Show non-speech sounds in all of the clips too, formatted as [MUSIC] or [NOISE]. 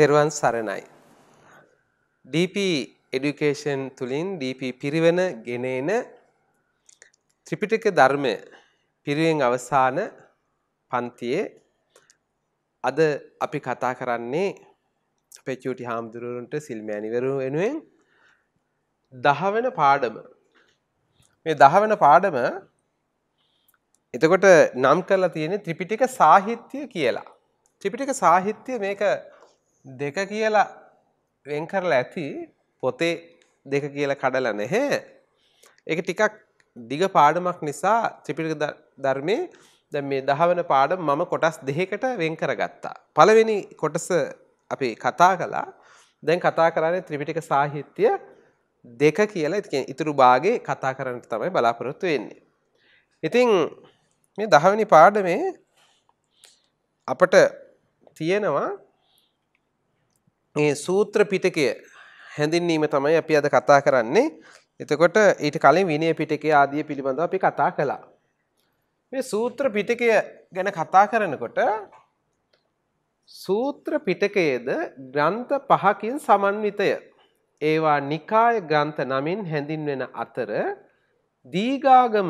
තෙරුවන් සරණයි. DP එඩුකේෂන් තුළින් DP පිරිවෙන ගෙනේන ත්‍රිපිටක ධර්මය පිරිවෙන් අවසාන පන්තියේ අද අපි කතා කරන්නේ අපේ චූටි හාමුදුරුවන්ට සිල්මෑණිවරු වෙනුවෙන් දහවන පාඩම මේ දහවන පාඩම එතකොට නම් කරලා තියෙන ත්‍රිපිටික සාහිත්‍ය කියලා. ත්‍රිපිටික සාහිත්‍ය මේක දෙක කියලා වෙන් කරලා ඇති පොතේ දෙක කියලා කඩලා නැහැ. ඒක ටිකක් දිග පාඩමක් නිසා ත්‍රිපිටක ධර්මයේ දැන් මේ දහවන පාඩම මම කොටස් දෙකකට වෙන් කරගත්තා. පළවෙනි කොටස අපි කතා කළා. දැන් කතා කරන්නේ ත්‍රිපිටක සාහිත්‍ය දෙක කියලා. ඉතින් ඉතුරු භාගේ කතා කරන්න තමයි බලාපොරොත්තු වෙන්නේ. ඉතින් මේ දහවෙනි පාඩමේ අපට තියෙනවා මේ සූත්‍ර පිටකය හැඳින්වීම තමයි අපි අද කතා කරන්නේ. එතකොට ඊට කලින් විනය පිටකය ආදී පිළිබඳව අපි කතා කළා. මේ සූත්‍ර පිටකය ගැන කතා කරනකොට සූත්‍ර පිටකයේද ග්‍රන්ථ පහකින් සමන්විතය. ඒවා නිකාය ග්‍රන්ථ නමින් හැඳින්වෙන අතර දීගාගම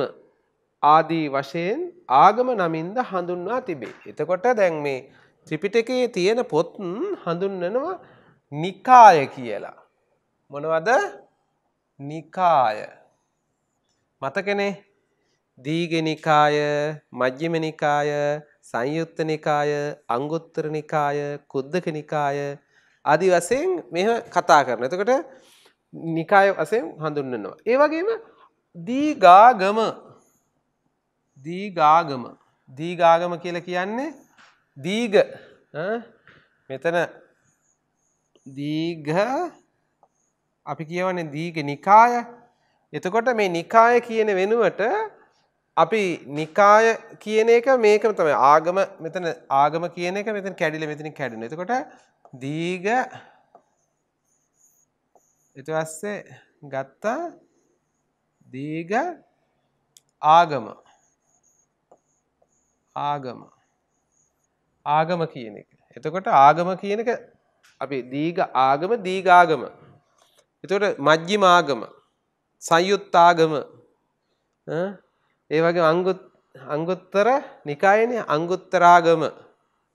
ආදී වශයෙන් ආගම නමින්ද හඳුන්වා තිබේ. එතකොට දැන් මේ ත්‍රිපිටකයේ තියෙන පොත් හඳුන්වනවා නිකාය කියලා. මොනවද නිකාය. මතකනේ දීගනිකාය මජ්්‍යම නිකාය සංයුත්ත නිකාය අංගුත්තර නිකාය කුද්දක නිකාය අදි වසයෙන් මෙ කතා කරන එතකට නිකාය වසයෙන් හඳුන්නනවා. ඒ වගේම දීගාගම දීගාගම දීගාගම කියල කියන්නේ දීග මෙතන දීග අපි කියවන්නේ දීග නිකාය එතකොට මේ නිකාය කියන වෙනුවට අපි නිකාය කියන එක මේක තමයි ආගම මෙතන ආගම කියන එක මෙතන කැඩිලා මෙතන කැඩුණා. එතකොට දීග ඊට පස්සේ ගත්තා දීග ආගම ආගම ආගම කියන එක. එතකොට ආගම කියනක අපි දීග ආගම දීගාගම. එතකොට මජ්ජිම ආගම සංයුත් ආගම ඒ වගේ අංගුත්තර නිකායන අංගුත්තරාගම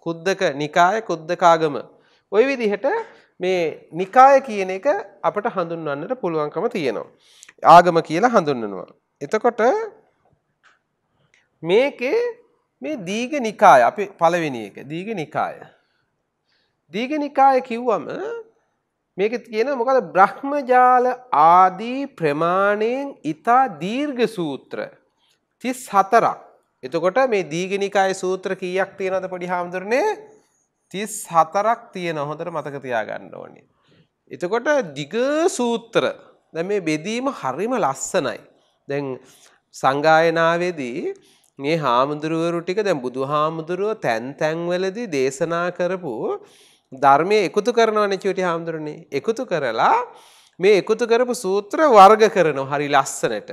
කුද්දක නිකාය කුද්දකාගම. ඔය විදිහට මේ නිකාය කියන එක අපට හඳුන්වන්නට පුළුවන්කම තියෙනවා. ආගම කියලා හඳුන්වනවා. එතකොට මේකේ මේ දීග නිකාය අපි පළවෙනි එක දීග නිකාය. දීග නිකාය කිව්වම මේක තියෙන මොකද බ්‍රහ්මජාල ආදී ප්‍රමාණයෙන් ඊතා දීර්ඝ සූත්‍ර 34ක්. එතකොට මේ දීග නිකායේ සූත්‍ර කීයක් තියෙනවද පොඩි හාමුදුරනේ? 34ක් තියෙන හොඳට මතක තියාගන්න ඕනේ. එතකොට දිග සූත්‍ර දැන් මේ බෙදීම හරිම ලස්සනයි. දැන් සංගායනාවේදී මේ හාමුදුරුවරු ටික දැන් බුදු හාමුදුරුව තැන් තැන්වලදී දේශනා කරපු ධර්මය එකතු කරනවනේ චුටි හාමුදුරනේ එකතු කරලා මේ එකතු කරපු සූත්‍ර වර්ග කරනවා හරි ලස්සනට.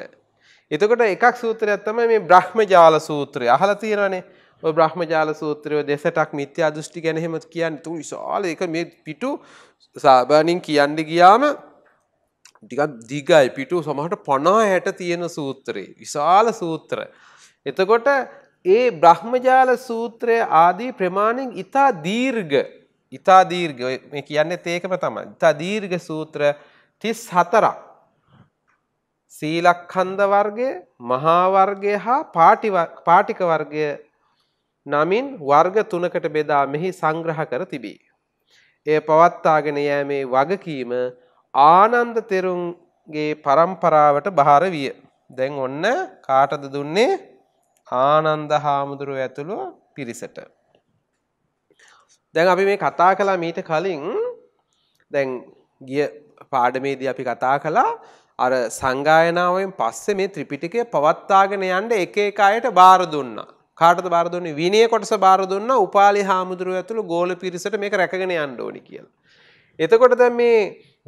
එතකොට එකක් සූත්‍රයක් තමයි මේ බ්‍රහ්මජාල සූත්‍රය. අහලා තියෙනවනේ. ඔය බ්‍රහ්මජාල සූත්‍රය දෙසටක් මිත්‍යා දෘෂ්ටි ගැන එහෙම කියන්නේ තු විශාල ඒක මේ පිටු සාමාන්‍යයෙන් කියන්න ගියාම ටිකක් දිගයි පිටු සමහරට 50 60 තියෙන සූත්‍රේ. විශාල සූත්‍රය. එතකොට ඒ බ්‍රහ්මජාල සූත්‍රය ආදී ප්‍රමාණෙන් ඊතා දීර්ඝ ඊතා දීර්ඝ මේ කියන්නේ ඒකම තමයි. ඊතා දීර්ඝ සූත්‍ර 34ක් සීලඛන්ධ වර්ගය, මහා වර්ගය හා පාටික වර්ගය නමින් වර්ග තුනකට බෙදා මෙහි සංග්‍රහ කර තිබේ. එය පවත්වාගෙන යෑමේ වගකීම ආනන්ද තෙරුන්ගේ પરම්පරාවට බාර විය. දැන් ඔන්න කාටද දුන්නේ? ආනන්ද හාමුදුරුව ඇතුළු පිරිසට. දැන් අපි මේ කතා කළා මීට කලින් දැන් ගිය පාඩමේදී අපි කතා කළා අර සංගායනාවෙන් පස්සේ මේ ත්‍රිපිටකය පවත්වාගෙන යන්න එක එක අයට බාර දුන්නා. කාටද බාර දුන්නේ? විනය කොටස බාර දුන්නා. උපාලි හාමුදුරුව ඇතුළු ගෝල පිරිසට මේක රැකගෙන යන්න ඕනි කියලා. එතකොට දැන් මේ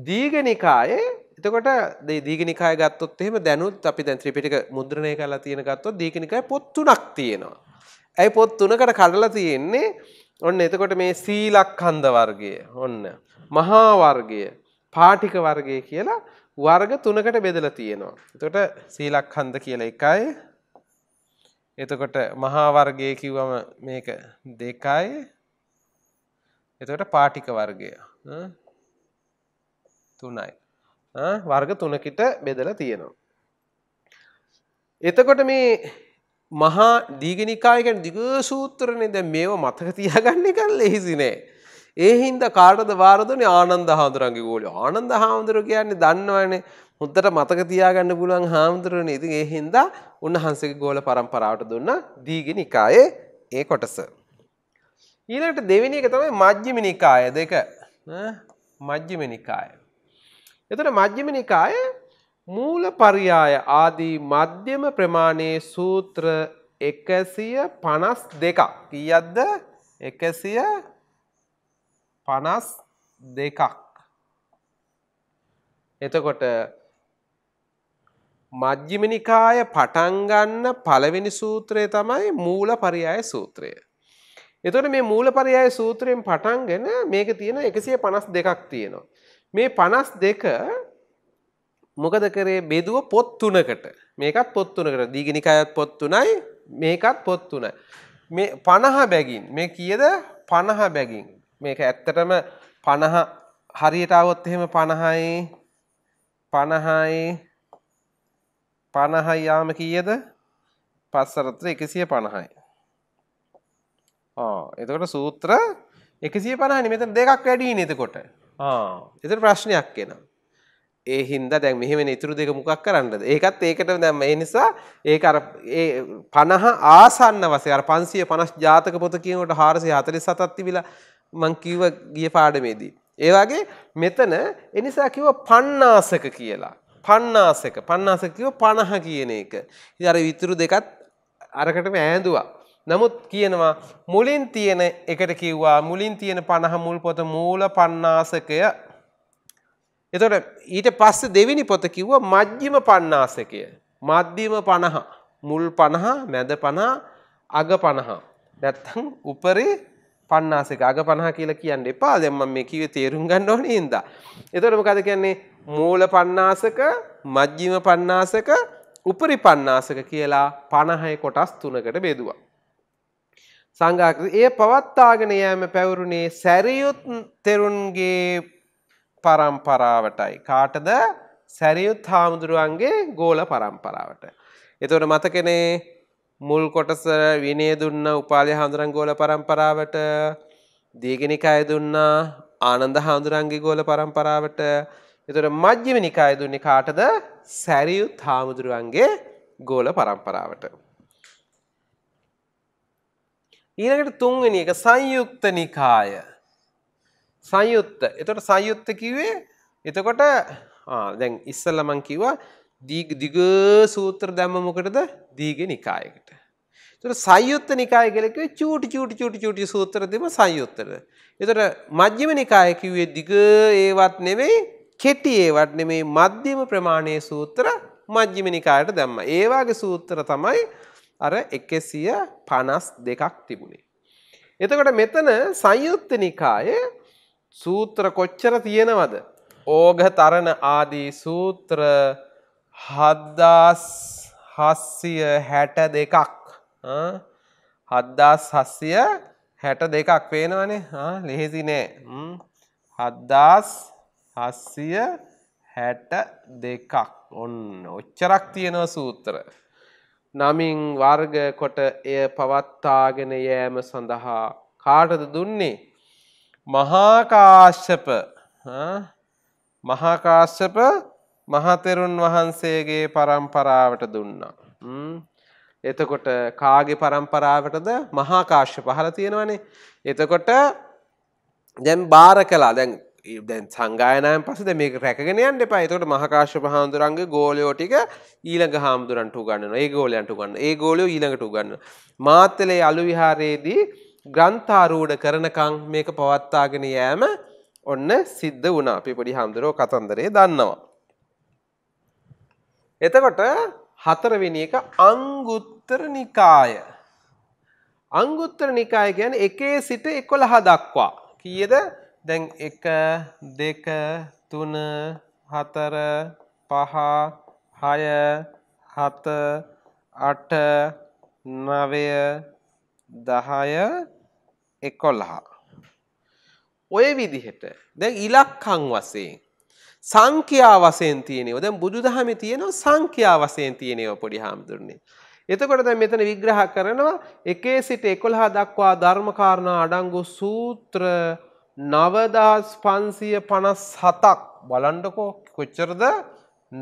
දීඝනිකායේ එතකොට දීගනිකාය ගත්තොත් එහෙම දැනුත් අපි දැන් ත්‍රිපිටක මුද්‍රණය කරලා තියෙන ගත්තොත් දීගනිකාය පොත් තුනක් තියෙනවා. ඇයි පොත් තුනකට කඩලා තියෙන්නේ? ඔන්න එතකොට මේ සීලක්ඛන්ධ වර්ගය. ඔන්න මහා වර්ගය, පාටික වර්ගය කියලා වර්ග තුනකට බෙදලා තියෙනවා. එතකොට සීලක්ඛන්ධ කියලා එකයි. එතකොට මහා වර්ගය කිව්වම මේක දෙකයි. එතකොට පාටික වර්ගය තුනයි. වර්ග තුනකිට බෙදලා තියෙනවා. එතකොට මේ මහා දීගනිකායකෙන් දිග සූත්‍රනේ දැන් මේව මතක තියාගන්න එක ලෙහිසි නෑ. ඒ හින්දා කාටද වාර දුන්නේ ආනන්ද හාමුදුරන්ගේ ගෝලිය. ආනන්ද හාමුදුර කියන්නේ දන්නවනේ හොඳට මතක තියාගන්න පුළුවන් හාමුදුරනේ. ඉතින් ඒ හින්දා උන්වහන්සේගේ ගෝල પરම්පරාවට දුන්න දීගනිකායේ ඒ කොටස. ඊළඟට දෙවෙනි එක තමයි මජ්ක්‍ධිම නිකාය දෙක. මජ්ක්‍ධිම නිකාය. එතට මධ්‍යම නිකාය මූල පරියාය ආදී මධ්‍යම ප්‍රමාණයේ සූත්‍ර එකසිය පනස් දෙකක් කියද්ද එකසිය පනස් දෙකක් එතකොට මජ්ජිමනිකාය පටන්ගන්න පළවෙනි සූත්‍රය තමයි මූල පරියාය සූත්‍රය. එතොට මේ මූල පරියාය සූත්‍රයෙන් පටන්ගෙන මේක තියෙන එකසිය පනස් දෙකක් තියෙනවා. මේ පනස් දෙක මොකද කරේ බෙදුව පොත් තුනකට මේකත් පොත් තුනකට දීගනිකායත් පොත් තුනයි මේකත් පොත් තුනයි. මේ පණහ බැගින් මේ කියද පණහ බැගින් මේක ඇත්තටම පණහ හරියටාවොත් එහෙම පණහයි පණහයි පණහයි යාම කියද පස්සරත්‍ර එකසිය පණහයි. එතකොට සූත්‍ර එකසිය පණහනි මෙතන දෙකක් වැඩී නතකොට එතර ප්‍රශ්නයක් එන ඒ හින්දා දැන් මෙහෙම ඉතුරු දෙක මොකක් කරන්නද ඒකත් ඒකට දැන් ඒ නිසා ඒක අර ඒ 50 ආසන්න වශයෙන් අර 550 ජාතක පොත කියනකොට 447ක් තිබිලා මං කිව්ව ගිය පාඩමේදී ඒ වගේ මෙතන ඒ නිසා කිව්ව පණ්ණාසක කියලා පණ්ණාසක පණ්ණාසක කිව්ව 50 කියන එක ඉතින් අර ඉතුරු දෙකත් අරකටම ඈඳුවා නමුත් කියනවා මුලින් තියෙන එකට කිව්වා මුලින් තියෙන පණහ මුල් පොත මූල පණ්ණාසකය. එතකොට ඊට පස්සේ දෙවෙනි පොත කිව්වා මජ්ජිම පණ්ණාසකය. මධ්‍යම පණහ මුල් පණහ මැද පණහ අග පණහ. නැත්තම් උපරි පණ්ණාසක අග පණහ කියලා කියන්න එපා. දැන් මම මේ කිව්වේ තේරුම් ගන්න ඕනේ ඉඳා. එතකොට මොකද කියන්නේ මූල පණ්ණාසක, මධ්‍යම පණ්ණාසක, උපරි පණ්ණාසක කියලා 50 කොටස් තුනකට බෙදුවා. සංඝාකෘති ඒ පවත්තාගෙන යෑම පැවරුණේ සැරියුත් තෙරුන්ගේ පරම්පරාවටයි. කාටද සැරියුත් හාමුදුරුවන්ගේ ගෝල පරම්පරාවට. එතවට මතකනේ මුල් කොටස විනේ දුන්න උපාලි හාමුදුරන් ගෝල පරම්පරාවට දීගනිකය දුන්නා ආනන්ද හාමුදුරන්ගේ ගෝල පරම්පරාවට එතට මජ්‍යම නිකාය දුන්නේ කාටද සැරියුත් හාමුදුරුවන්ගේ ගෝල පරම්පරාවට. ඊළඟට තුන්වෙනි එක සංයුක්ත නිකාය. සංයුත්ත. එතකොට සංයුත්ත කිව්වේ එතකොට දැන් ඉස්සෙල්ල මං කිව්වා දිග සූත්‍ර දැම්ම මොකටද? දීඝ නිකායකට. එතකොට සංයුත්ත නිකාය කියලා කිව්වේ චූටි චූටි චූටි චූටි සූත්‍ර දෙම සංයුත්තට. එතකොට මජ්ක්‍ධිම නිකාය කිව්වේ දිග ඒවත් නෙමෙයි කෙටි ඒවත් නෙමෙයි මධ්‍යම ප්‍රමාණයේ සූත්‍ර මජ්ක්‍ධිම නිකායට දැම්මා. ඒ වගේ සූත්‍ර තමයි අර එකසිය පනස් දෙකක් තිබුණේ. එතකොට මෙතන සංයුත්ත නිකාය සූත්‍ර කොච්චර තියෙනවද. ඕග තරණ ආදී සූත්‍ර හද්දාස් හස්සිය හැට දෙකක් හද්දාස් හස්සිය හැට දෙකක් පේනවනේ ලෙහෙසි නෑ හද්දාස් හස්සිය හැට දෙකක් ඔන්න ඔච්චරක් තියෙනව සූත්‍ර නමින් වර්ග කොට එය පවත්තාගෙන යෑම සඳහා කාටද දුන්නේ මහා කාශ්‍යප මහා කාශ්‍යප මහතෙරුන් වහන්සේගේ પરම්පරාවට දුන්නා. එතකොට කාගේ પરම්පරාවටද මහා කාශ්‍යප අහලා තියෙනවනේ. එතකොට දැන් බාර කළා. දැන් දැන් සංගායනයන් පසද මේ රැකගෙනයන් දෙපා එතකට මහකාශ පහාන්දුරන්ග ගෝලයෝටික ඊළඟ හාමුදුරන්ට ගන්න ඒ ගෝලයන්ට ගන්න ඒ ගෝලයෝ ඊළඟට ගන්න මාතලේ අලු විහාරයේදී ග්‍රන්ථාරූඩ කරනකං මේක පවත්තාගෙන යෑම ඔන්න සිද්ධ වුණා අපි පොඩි හාමුදුරෝ කතන්දරේ දන්නවා. එතකොට හතරවෙනි එක අංගුත්තර නිකාය. අංගුත්තර නිකාය ගැන එකේ සිට එකොළහ දක්වා කියද දැන් එක දෙක තුන හතර පහ හය හත අට නවය දහය එකොල්හා. ඔය විදිහට දැන් ඉලක්කං වසයෙන්. සංඛ්‍යා වසයෙන් තියනෙව දැන් බුදු දහම තියෙනව සංඛ්‍යා වසයෙන් තියනෙව පොඩි හාමුදුරන්නේ. එතකොට දැන් මෙතන විග්‍රහ කරනවා එකේ සිට එකොළහා දක්වා ධර්මකාරණා අඩංගු සූත්‍ර නවදහස් පන්සිය පනස් සතක් බලන්ඩකෝ කොච්චරද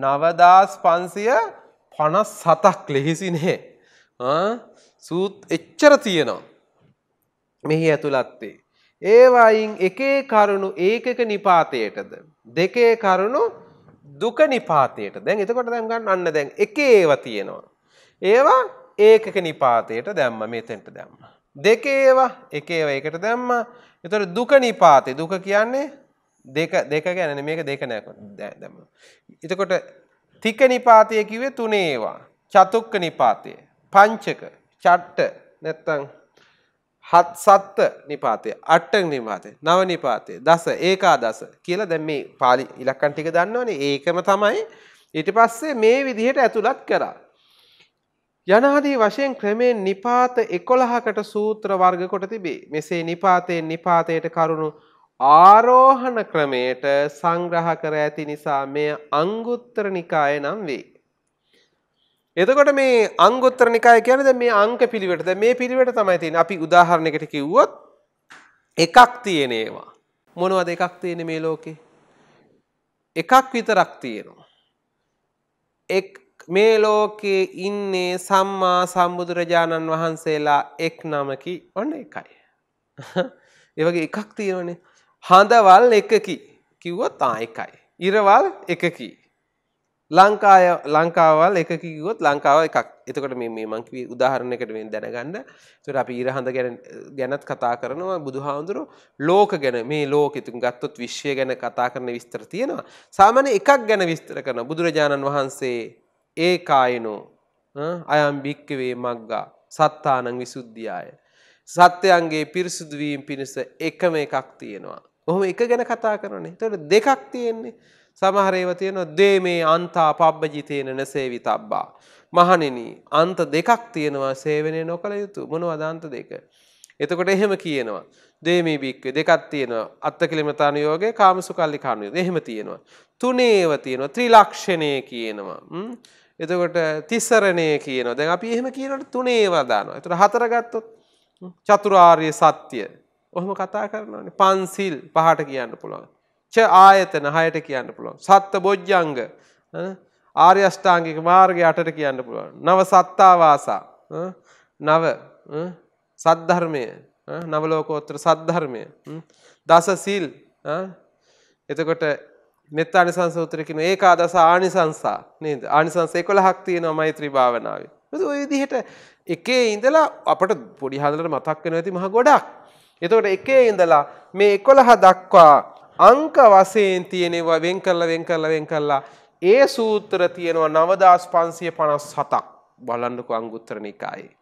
නවදස් පන්සිය පනස් සතක් ලෙහිසිනේ සූත් එච්චර තියෙනවා මෙහි ඇතුළත්තේ. ඒවායින් එකේ කරුණු ඒකක නිපාතයටද. දෙකේ කරුණු දුක නිපාතයට දැන් එතකොට දැන්ගන්න අන්න දැන් එක ඒව තියෙනවා. ඒවා ඒකක නිපාතයට දැම්ම මෙතෙන්ට දැම්ම. දෙකේවා එකේව එකට දැම්ම එතොට දුක නිපාතේ දුක කියන්නේ දෙක දෙක ගැන මේක දෙක නෑ දැම. එතකොට තික නිපාතය කිවේ තුනේවා චතුක්ක නිපාතය පංචක චට්ට නැත්තං හත් සත්ත නිපාතය අට්ටක් නිපාතේ නව නිපාතේ දස ඒකා දස කියලා දැම් මේ පාලි ඉලක්කන් ටික දන්නවනේ ඒකම තමයි ඊට පස්සේ මේ විදිහට ඇතුළත් කරා යනාදී වශයෙන් ක්‍රමයෙන් නිපාත එකොළහකට සූත්‍ර වර්ග කොට තිබේ. මෙසේ නිපාතයෙන් නිපාතයට කරුණු ආරෝහණ ක්‍රමයට සංග්‍රහ කර ඇති නිසා මෙය අංගුත්තර නිකාය නම් වේ. එතකොට මේ අංගුත්තර නිකාය කියන්නේ දැන් මේ අංක පිළිවෙලට දැන් මේ පිළිවෙලට තමයි තියෙන්නේ. අපි උදාහරණයකට කිව්වොත් එකක් තියෙන ඒවා. මොනවද එකක් තියෙන්නේ මේ ලෝකේ? එකක් විතරක් තියෙනවා. එක් මේ ලෝකයේ ඉන්නේ සම්මා සම්බුදුරජාණන් වහන්සේලා එක් නමකි ඔන්න එකයි. [LAUGHS] ඒවගේ එකක් තියෙනනේ හඳවල් එකකි කිව්ව තා එකයි. ඉරවල් එකකි. ලංකාය ලංකාවල් එකකිවොත් ලංකාව එකක් එතකට මේ මංකිව උදාහරණයකට වෙන් දැනගන්න තුර අපි ඉරහඳ ගැන ගැනත් කතා කරනවා බුදු හාමුදුරු ලෝක ගැන මේ ලෝකෙතුන් ගත්තොත් විශ්වය ගැන කතා කරන විස්තර තියෙනවා සාමන එකක් ගැන විස්තර කරන බුදුරජාණන් වහන්සේ ඒ කායනෝ අයම් භික්කවේ මක්ගා සත්තානං විසුද්ධියාය. සත්‍යයන්ගේ පිරිසුදුවීම් පිණිස එකම එකක් තියෙනවා. ඔහොම එක ගැන කතා කරනේ තොට දෙකක් තියෙන්නේ සමහරේව තියෙනවා දේ මේ අන්තා පබ්බජිතයන නසේවි තබ්බා. මහනෙන අන්ත දෙකක් තියෙනවා සේවනය නොකළ යුතු මොන අදන්ත දෙක. එතකොට එහෙම කියනවා. දේමී භික්ව දෙකත් තියෙනවා අත්ත කලිමතාන යෝගේ කාමසු කල්ලි කාණුය එහෙම තියෙනවා. තුනේව තියෙනවා ත්‍රිලක්ෂණය කියනවා. එතකොට තිස්සරණය කියනවා දැන් අපි එහෙම කියනට තුනේ වදානවා එතට හතරගත්තොත් චතුරාර්ය සත්‍යය ඔහම කතා කරනනේ පන්සිල් පහට කියන්න පුළුවන් ච ආයතන හයට කියන්න පුළුවන් සත්ත බොජ්ජංග ආර්යෂ්ඨාංගික මාර්ගය අටට කියන්න පුළුවන් නව සත්තාවාසා නව සද්ධර්මය නවලෝකෝත්‍ර සද්ධර්මය දස සිල් එතකොට මෙත් ආනිසංස උතර කියන ඒකාදස ආනිසංසා නේද? ආනිසංස 11ක් තියෙනවා මෛත්‍රී භාවනාවේ. මොකද ওই විදිහට එකේ ඉඳලා අපට පොඩි හදලට මතක් වෙනවා ඇති මහ ගොඩක්. එතකොට එකේ ඉඳලා මේ 11 දක්වා අංක වශයෙන් තියෙනවා වෙන් කරලා වෙන් කරලා වෙන් කරලා ඒ සූත්‍ර තියෙනවා 9557ක් බලන්නකෝ අංගුත්තර නිකායේ.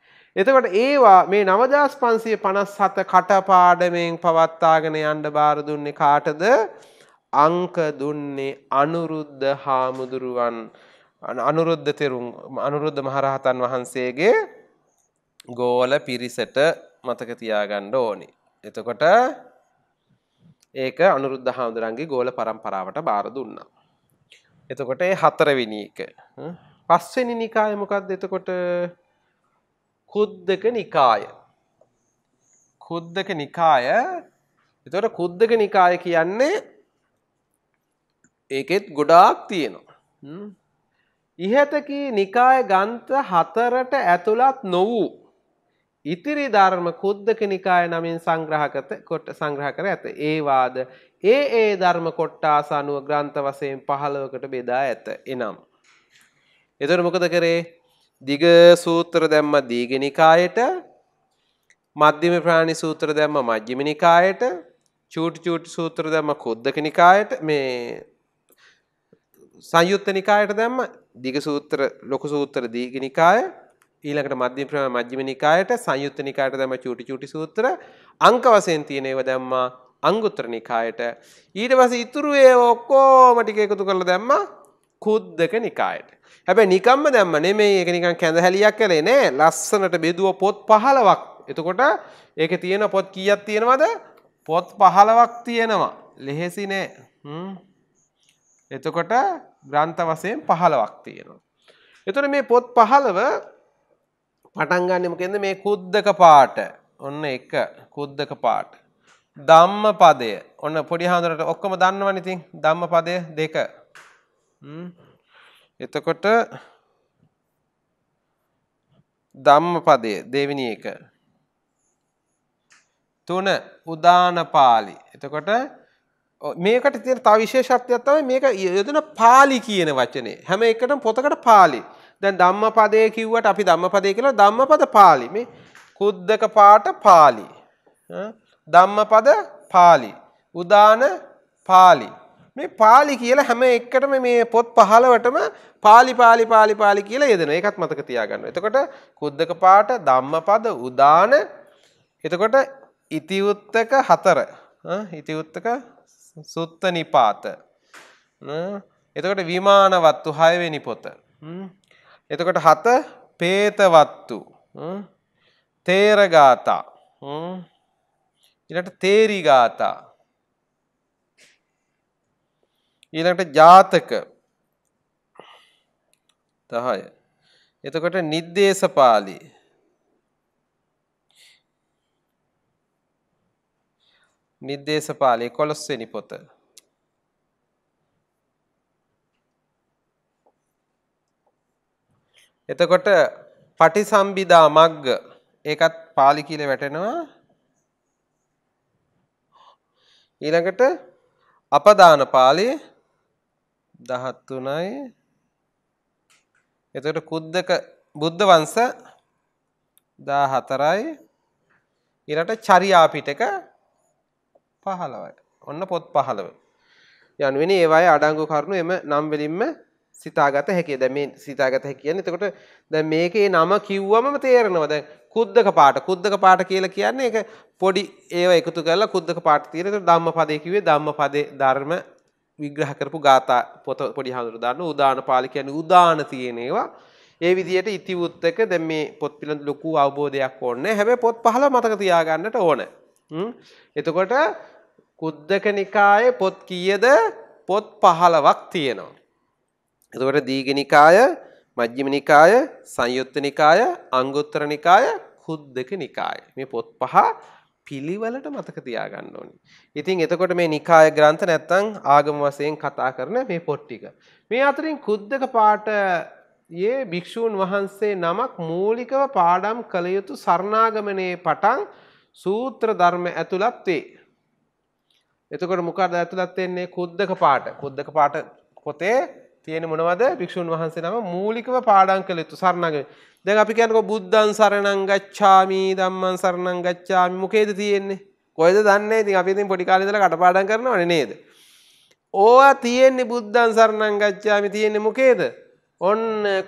එතකොට ඒවා මේ 9557 කටපාඩමෙන් පවත්වාගෙන යන්න බාර දුන්නේ කාටද? අංක දුන්නේ අනුරුද්ධ හාමුදුරුවන් අනුරුද්ධ තෙරුන් අනුරුද්ධ මහරහතන් වහන්සේගේ ගෝල පිරිසට මතක තියාගන්න ඕනි. එතකොට ඒක අනුරුද්ධ හාමුදුරන්ගේ ගෝල පරම්පරාවට බාර දුන්නා. එතකොට ඒ හතරවෙනි එක. පස්වෙනි නිකාය මොකක්ද එතකොට? කුද්දක නිකාය. කුද්දක නිකාය. එතකොට කුද්දක නිකාය කියන්නේ ඒකෙත් ගොඩාක් තියෙනවා. ඉහතකී නිකාය ගන්ත හතරට ඇතුළත් නොවූ. ඉතිරි ධර්ම කුද්දක නිකාය නමින් සංග්‍රහකත කොට සංග්‍රහ කර ඇත. ඒවාද ඒ ඒ ධර්ම කොට්ටාස අනුව ග්‍රන්ථ වසයෙන් පහළවකට බෙදා ඇත එනම්. එතොට මොකද කරේ දිග සූත්‍ර දැම්ම දීගනිකායට මධ්‍යම ප්‍රාණි සූත්‍ර දැම්ම මජ්්‍යමිනිකායට චූට් චූට් සූත්‍ර දැම්ම කොද්දක නිකායට මේ සංයුත්ත නිකායට දැම්ම දිග සූත්‍ර ලොකු සූත්‍ර දීග නිකාය ඊළඟට මධ්‍යම ප්‍රම මජ්ජිම නිකායට සංයුත්ත නිකායට දැම චූටි චුටි සූත්‍ර අංක වශයෙන් තියෙන ඒවා දැම්මා අංගුත්තර නිකායට ඊට පස්සේ ඉතුරු ඒ ඔක්කොම ටික එකතු කරලා දැම්මා කුද්දක නිකායට. හැබැයි නිකම්ම දැම්ම නෙමෙයි ඒක නිකන් කැඳ හැලියක් කළේ නෑ ලස්සනට බෙදුව පොත් 15ක්. එතකොට ඒකේ තියෙන පොත් කීයක් තියෙනවද? පොත් 15ක් තියෙනවා. ලෙහෙසි නෑ. හ්ම් එතකොට ග්‍රන්ථ වසයෙන් පහළවක් තියෙනවා. එතුන මේ පොත් පහළව පටන්ගන්නමකෙද මේ කුද්දක පාට ඔන්න එක කුද්දක පාට. දම්ම පදය ඔන්න පොඩි හාදුරට ඔක්කම දන්නවනිතින් දම්ම පදය දෙක එතකොට දම්ම පදය දෙවිනි එක තුන උදානපාලි එතකොට මේකට තියෙන තව විශේෂත්වයක් තමයි මේක යොදන පාලි කියන වචනේ. හැම එකටම පොතකට පාලි. දැන් ධම්මපදයේ කිව්වට අපි ධම්මපදයේ කියලා ධම්මපද පාලි. මේ කුද්දක පාට පාලි. ධම්මපද පාලි. උදාන පාලි. මේ පාලි කියලා හැම එකටම මේ පොත් 15ටම පාලි පාලි පාලි පාලි කියලා යෙදෙනවා. ඒකත් මතක තියාගන්න. එතකොට කුද්දක පාට ධම්මපද උදාන එතකොට ඉතිඋත්තක 4 ඉතිඋත්තක සුත්ත නිපාත. එතකොට විමානවත්තු හයවෙනි පොත. එතකොට හත පේතවත්තු තේරගාතා ඉට තේරිගාතා ඊළට ජාතක තහය එතකොට නිද්දේශපාලී නිද්දේශපාලේ 11 වෙනි පොත එතකොට පටිසම්භිදා මග්ග ඒකත් පාලි කියලා වැටෙනවා ඊළඟට අපදාන පාළේ 13යි එතකොට කුද්දක බුද්ධ වංශ 14යි ඊළඟට චර්යා පිටක පහළවයි. ඔන්න පොත් පහළව. යනුවෙනි ඒවාය අඩංගු කරුණු එම නම් වලින්ම සිතාගත හැකිය. දැන් මේ සිතාගත හැකිය කියන්නේ එතකොට දැන් මේකේ නම කිව්වමම තේරෙනවා. දැන් කුද්දක පාට කුද්දක පාට කියලා කියන්නේ ඒක පොඩි ඒවා එකතු කරලා කුද්දක පාට තියෙන. එතකොට ධම්මපදේ කිව්වේ ධම්මපදේ ධර්ම විග්‍රහ කරපු ગાතා පොත පොඩි හඳුර දාන්න උදාන පාලි කියන්නේ උදාන තියෙන ඒවා. ඒ විදිහට ඉතිවුත්තක දැන් මේ පොත් පිළිබඳ ලොකු අවබෝධයක් ඕනේ. හැබැයි පොත් පහළ මතක තියාගන්නට ඕනේ. එතකොට කුද්දක නිකායේ පොත් කීයද පොත් 15ක් තියෙනවා. එතකොට දීඝ නිකාය, මජ්ක්‍ධිම නිකාය, සංයුත්ත නිකාය, අංගුත්තර නිකාය, කුද්දක නිකාය. මේ පොත් පහ පිළිවෙලට මතක තියාගන්න ඕනි. ඉතින් එතකොට මේ නිකාය ග්‍රන්ථ නැත්තම් ආගම වශයෙන් කතා කරන මේ පොත් ටික. මේ අතරින් කුද්දක පාඨයේ භික්ෂූන් වහන්සේ නමක් මූලිකව පාඩම් කළ යුතු සරණාගමනේ පටන් සූත්‍ර ධර්ම ඇතුළත් වේ. එතකොට මොකද ඇතුළත් වෙන්නේ කුද්දක පාට. කුද්දක පාට පොතේ තියෙන මොනවද? භික්ෂුන් වහන්සේ නම මූලිකව පාඩම් කළ යුතු සරණගමන. දැන් අපි කියනකො බුද්ධං සරණං ගච්ඡාමි ධම්මං සරණං ගච්ඡාමි මොකේද තියෙන්නේ? කොහෙද දන්නේ? ඉතින් අපි ඉතින් පොඩි කාලේ ඉඳලා කටපාඩම් කරනවනේ නේද? ඕවා තියෙන්නේ බුද්ධං සරණං ගච්ඡාමි තියෙන්නේ මොකේද? ඔන්න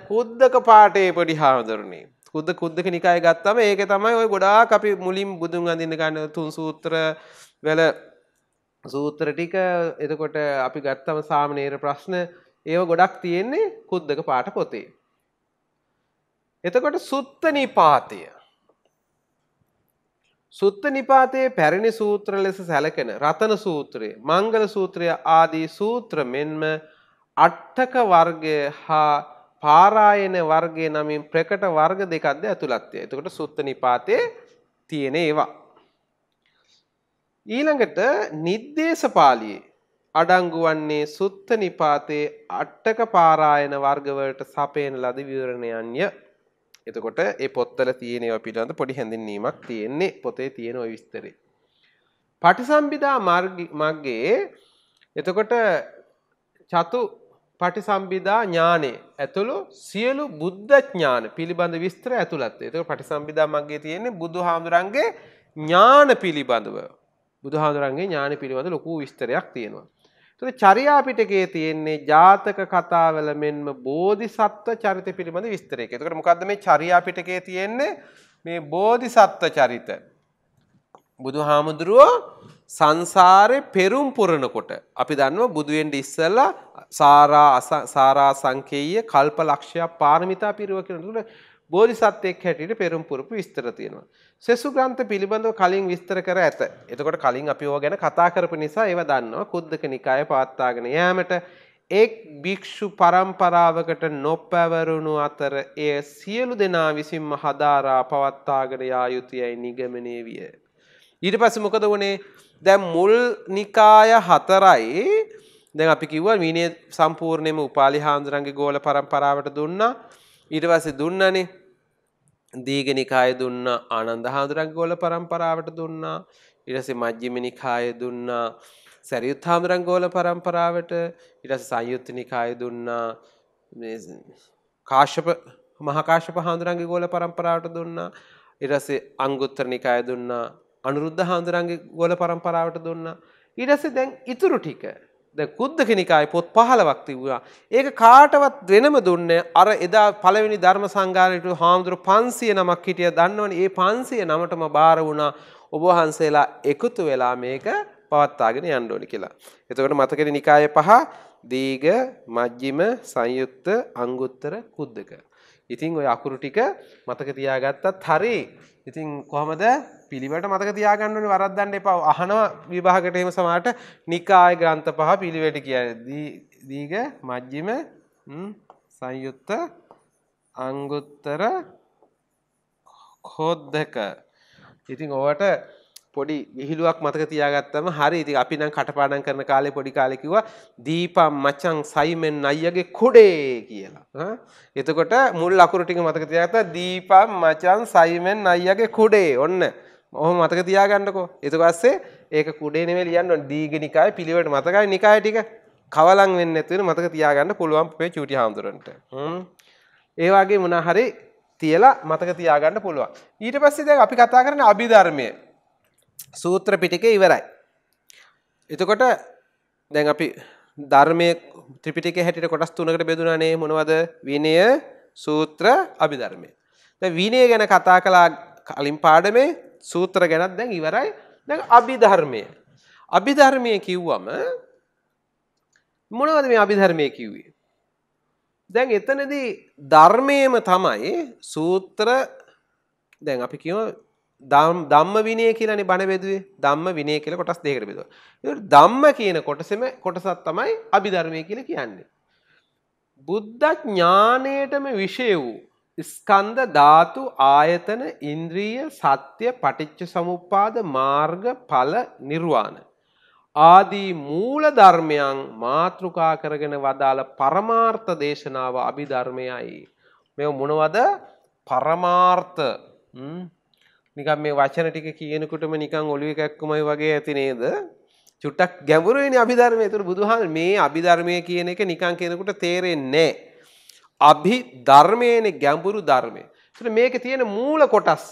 කුද්දක පාටේ පොඩි හාමුදුරනේ. කුද්ද කුද්දක නිකාය ගත්තම ඒක තමයි ඔය ගොඩා අපි මුලින් බුදුන් අඳන්න ගන්න තුන් සූත්‍ර වල සූත්‍ර ටික එතකොට අපි ගත්තම සාමනේර ප්‍රශ්න ඒව ගොඩක් තියෙන්නේ කුද්දක පාට පොතේ. එතකොට සුත්ත නිපාතය. සුත්ත නිපාතයේ පැරණි සූත්‍ර ලෙස සැලකෙන රතන සූත්‍රය මංගල සූත්‍රය ආදී සූත්‍ර මෙන්ම අට්ටක වර්ගය හා පාරායන වර්ගය නමින් ප්‍රකට වර්ග දෙකක්ද ඇතුළත්ය. එතකොට සුත්ත නිපාතේ තියෙන ඒවා. ඊළඟට නිද්දේශපාලියේ අඩංගු වන්නේ සුත්ත නිපාතේ අට්ටක පාරායන වර්ගවලට සපයන ලද විවරණයන්ය. එතකොට ඒ පොත්තල තියෙන ඒවා පිළිබඳ පොඩි හැඳින්වීමක් තියෙන්නේ පොතේ තියෙන ওই විස්තරේ. පටිසම්භිදා මග්ගේ එතකොට චතු පටිසම්භිදා ඥානය ඇතුළු සියලු බුද්ධ ඥාන පිළිබඳ විස්තර ඇතුළත් ඒක පටිසම්භිදා මගේ තියෙන්නේ බුදු හාමුදුරන්ගේ ඥාන පිළිබඳව බුදුහාමුදුරන්ගේ ඥාන පිළිබඳ ලොකු විස්තරයක් තියෙනවා. එතකොට චර්යා පිටකයේ තියෙන්නේ ජාතක කතාවල මෙන්ම බෝධිසත්ව චරිත පිළිබඳ විස්තරයක. එතකොට මොකද්ද මේ චර්යා පිටකයේ තියෙන්නේ මේ බෝධිසත්ව චරිත. බුදුහාමුදුරුවෝ සංසාරේ පෙරුම් පුරනකොට අපි දන්නවා බුදුවෙන්ට ඉස්සල්ලා සාරා සාරා සංකේය කල්ප ලක්ෂයක් පාරමිතා පිරුව කියනතුට බෝධිසත්වයෙක් හැටියට පෙරුම් පුරපු විස්තර තියෙනවා. සෙසු ග්‍රන්ථ පිළිබඳව කලින් විස්තර කර ඇත. එතකොට කලින් අපි ඕවා ගැන කතා කරපු නිසා ඒව දන්නවා. කුද්දක නිකාය පාත්තාගෙන යෑමට එක් භික්ෂු පරම්පරාවකට නොපැවරුණු අතර එය සියලු දෙනා විසින්ම හදාරා පවත්වාගෙන යා යුතුයයි නිගමනය විය. ඊට පස්ස මොකද වනේ දැම් මුල් නිකාය හතරයි දැන් අපි කිව්ව මීනේ සම්පූර්ණයම උපාලි හාන්දුරන්ගේ ගෝල පරම්පරාවට දුන්නා ඊට පස්සේ දුන්නනේ දීගනිකාය දුන්න ආනන්ද හාදුරන්ගේ ගෝල පරම්පරාවට දුන්නා ඉරසේ මජ්ජිමිනිකාය දුන්නා සැරියුත් හාමුදුරන් ගෝල පරම්පරාවට ඉරස සංයුත්ත නිකාය දුන්නා කාශප මහකාශප හාදුරන්ගේ ගෝල පරම්පරාවට දුන්නා ඉරසේ අංගුත්තර නිකාය දුන්නා අනුරුද්ධ හාමුදුරන්ගේ ගොල පරම්පරාවට දුන්නා. ඊටස්සේ දැන් ඉතුරු ටික දැන් කුද්දකනිකායේ පොත් 15ක් තිබුණා. ඒක කාටවත් වෙනම දුන්නේ අර එදා පළවෙනි ධර්ම සංගායනාවට හාමුදුරු 500 නමක් හිටිය දන්නවනේ. ඒ 500 නමටම බාර වුණා ඔබ වහන්සේලා එකතු වෙලා මේක පවත්වාගෙන යන්න ඕනේ කියලා. එතකොට මතකනේ නිකායේ පහ දීඝ මජ්ජිම සංයුක්ත අංගුත්තර කුද්දක ඉතින් ඔය අකුරු ටික මතක තියාගත්තත් හරි ඉතින් කොහමද පිළිවට මතක තියාගන්නන වරද්දන්න එපා අහන විභාගටම සමට නිකාය ග්‍රන්ථ පහ පිළිවට කිය දීග මජ්ජිම සංයුත්ත අංගුත්තර හොද්දක ඉතිං ඕවට පොඩි විහිළුවක් මතක තියාගත්තම හරි ඉතින් අපි නම් කටපාඩම් කරන කාලේ පොඩි කාලේ කිව්වා දීපම් මචං සයිමන් අයියගේ කොඩේ කියලා. එතකොට මුල් අකුරු ටික මතක තියාගත්තා දීපම් මචං සයිමන් අයියගේ කොඩේ. ඔන්න. ඔහොම මතක තියාගන්නකෝ. ඊට පස්සේ ඒක කුඩේ නෙමෙයි ලියන්න ඕනේ දීගනිකායේ පිළිවෙලට මතකයි නිකාය ටික. කවලම් වෙන්නේ නැති වෙන මතක තියාගන්න පුළුවන් මේ චූටි හාමුදුරන්ට. හ්ම්. ඒ වගේ මොනවා හරි තියලා මතක තියාගන්න පුළුවන්. ඊට පස්සේ දැන් අපි කතා කරන්නේ අභිධර්මයේ සූත්‍ර පිටික ඉවරයි. එතකොට දැන් අපි ධර්මය ත්‍රිපිටික හැටිට කොටස් තුනකට බෙදුනානේ මොනවද විනය සූත්‍ර අභිධර්මය. දැන් විනය ගැන කතා කළා කලින් පාඩමේ සූත්‍ර ගැනත් දැන් ඉවරයි. දැන් අභිධර්මය. අභිධර්මය කිව්වම මොනවද මේ අභිධර්මය කිව්වේ? දැන් එතනදී ධර්මයේම තමයි සූත්‍ර දැන් අපි කියමු දම්ම විනය කියලනි බණ බෙදුවේ දම්ම විනය කියල කොටස් දෙකට බෙදුව. දම්ම කියන කොටසම කොටසත් තමයි අභිධර්මය කියල කියන්නේ. බුද්ධ ඥානයටම විෂය වූ ස්කන්ද ධාතු ආයතන ඉන්ද්‍රීය සත්‍ය පටිච්ච සමුපාද මාර්ග පල නිර්වාණ. ආදී මූල ධර්මයන් මාතෘකා කරගෙන වදාළ පරමාර්ථ දේශනාව අභිධර්මයයි. මෙ මොනවද පරමාර්ථ නිකන් මේ වචන ටික කියනකොටම නිකන් ඔළුවේ කැක්කුමයි වගේ ඇති නේද? චුට්ටක් ගැඹුරුයිනේ අභිධර්මය. ඒතර බුදුහාම මේ අභිධර්මය කියන එක නිකන් කෙනෙකුට තේරෙන්නේ නැහැ. අභිධර්මයේනේ ගැඹුරු ධර්මය. ඒතර මේකේ තියෙන මූල කොටස්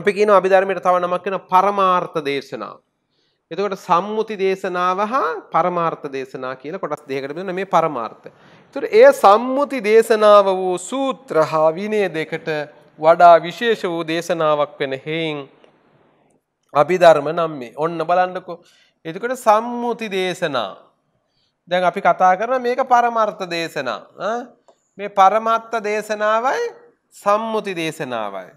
අපි කියන අභිධර්මයට තව නමක් කියන පරමාර්ථ දේශනා. එතකොට සම්මුති දේශනාව හා පරමාර්ථ දේශනා කියලා කොටස් දෙකකට බෙදෙන මේ පරමාර්ථ. ඒතර ඒ සම්මුති දේශනාව වූ සූත්‍ර හා විනය දෙකට වඩා විශේෂ වූ දේශනාවක් වෙන හේයින් අභිධර්ම නම් මේ ඔන්න බලන්නකෝ එතකොට සම්මුති දේශනා දැන් අපි කතා කරන මේක පරමර්ථ දේශනා මේ පරමත්ත දේශනාවයි සම්මුති දේශනාවයි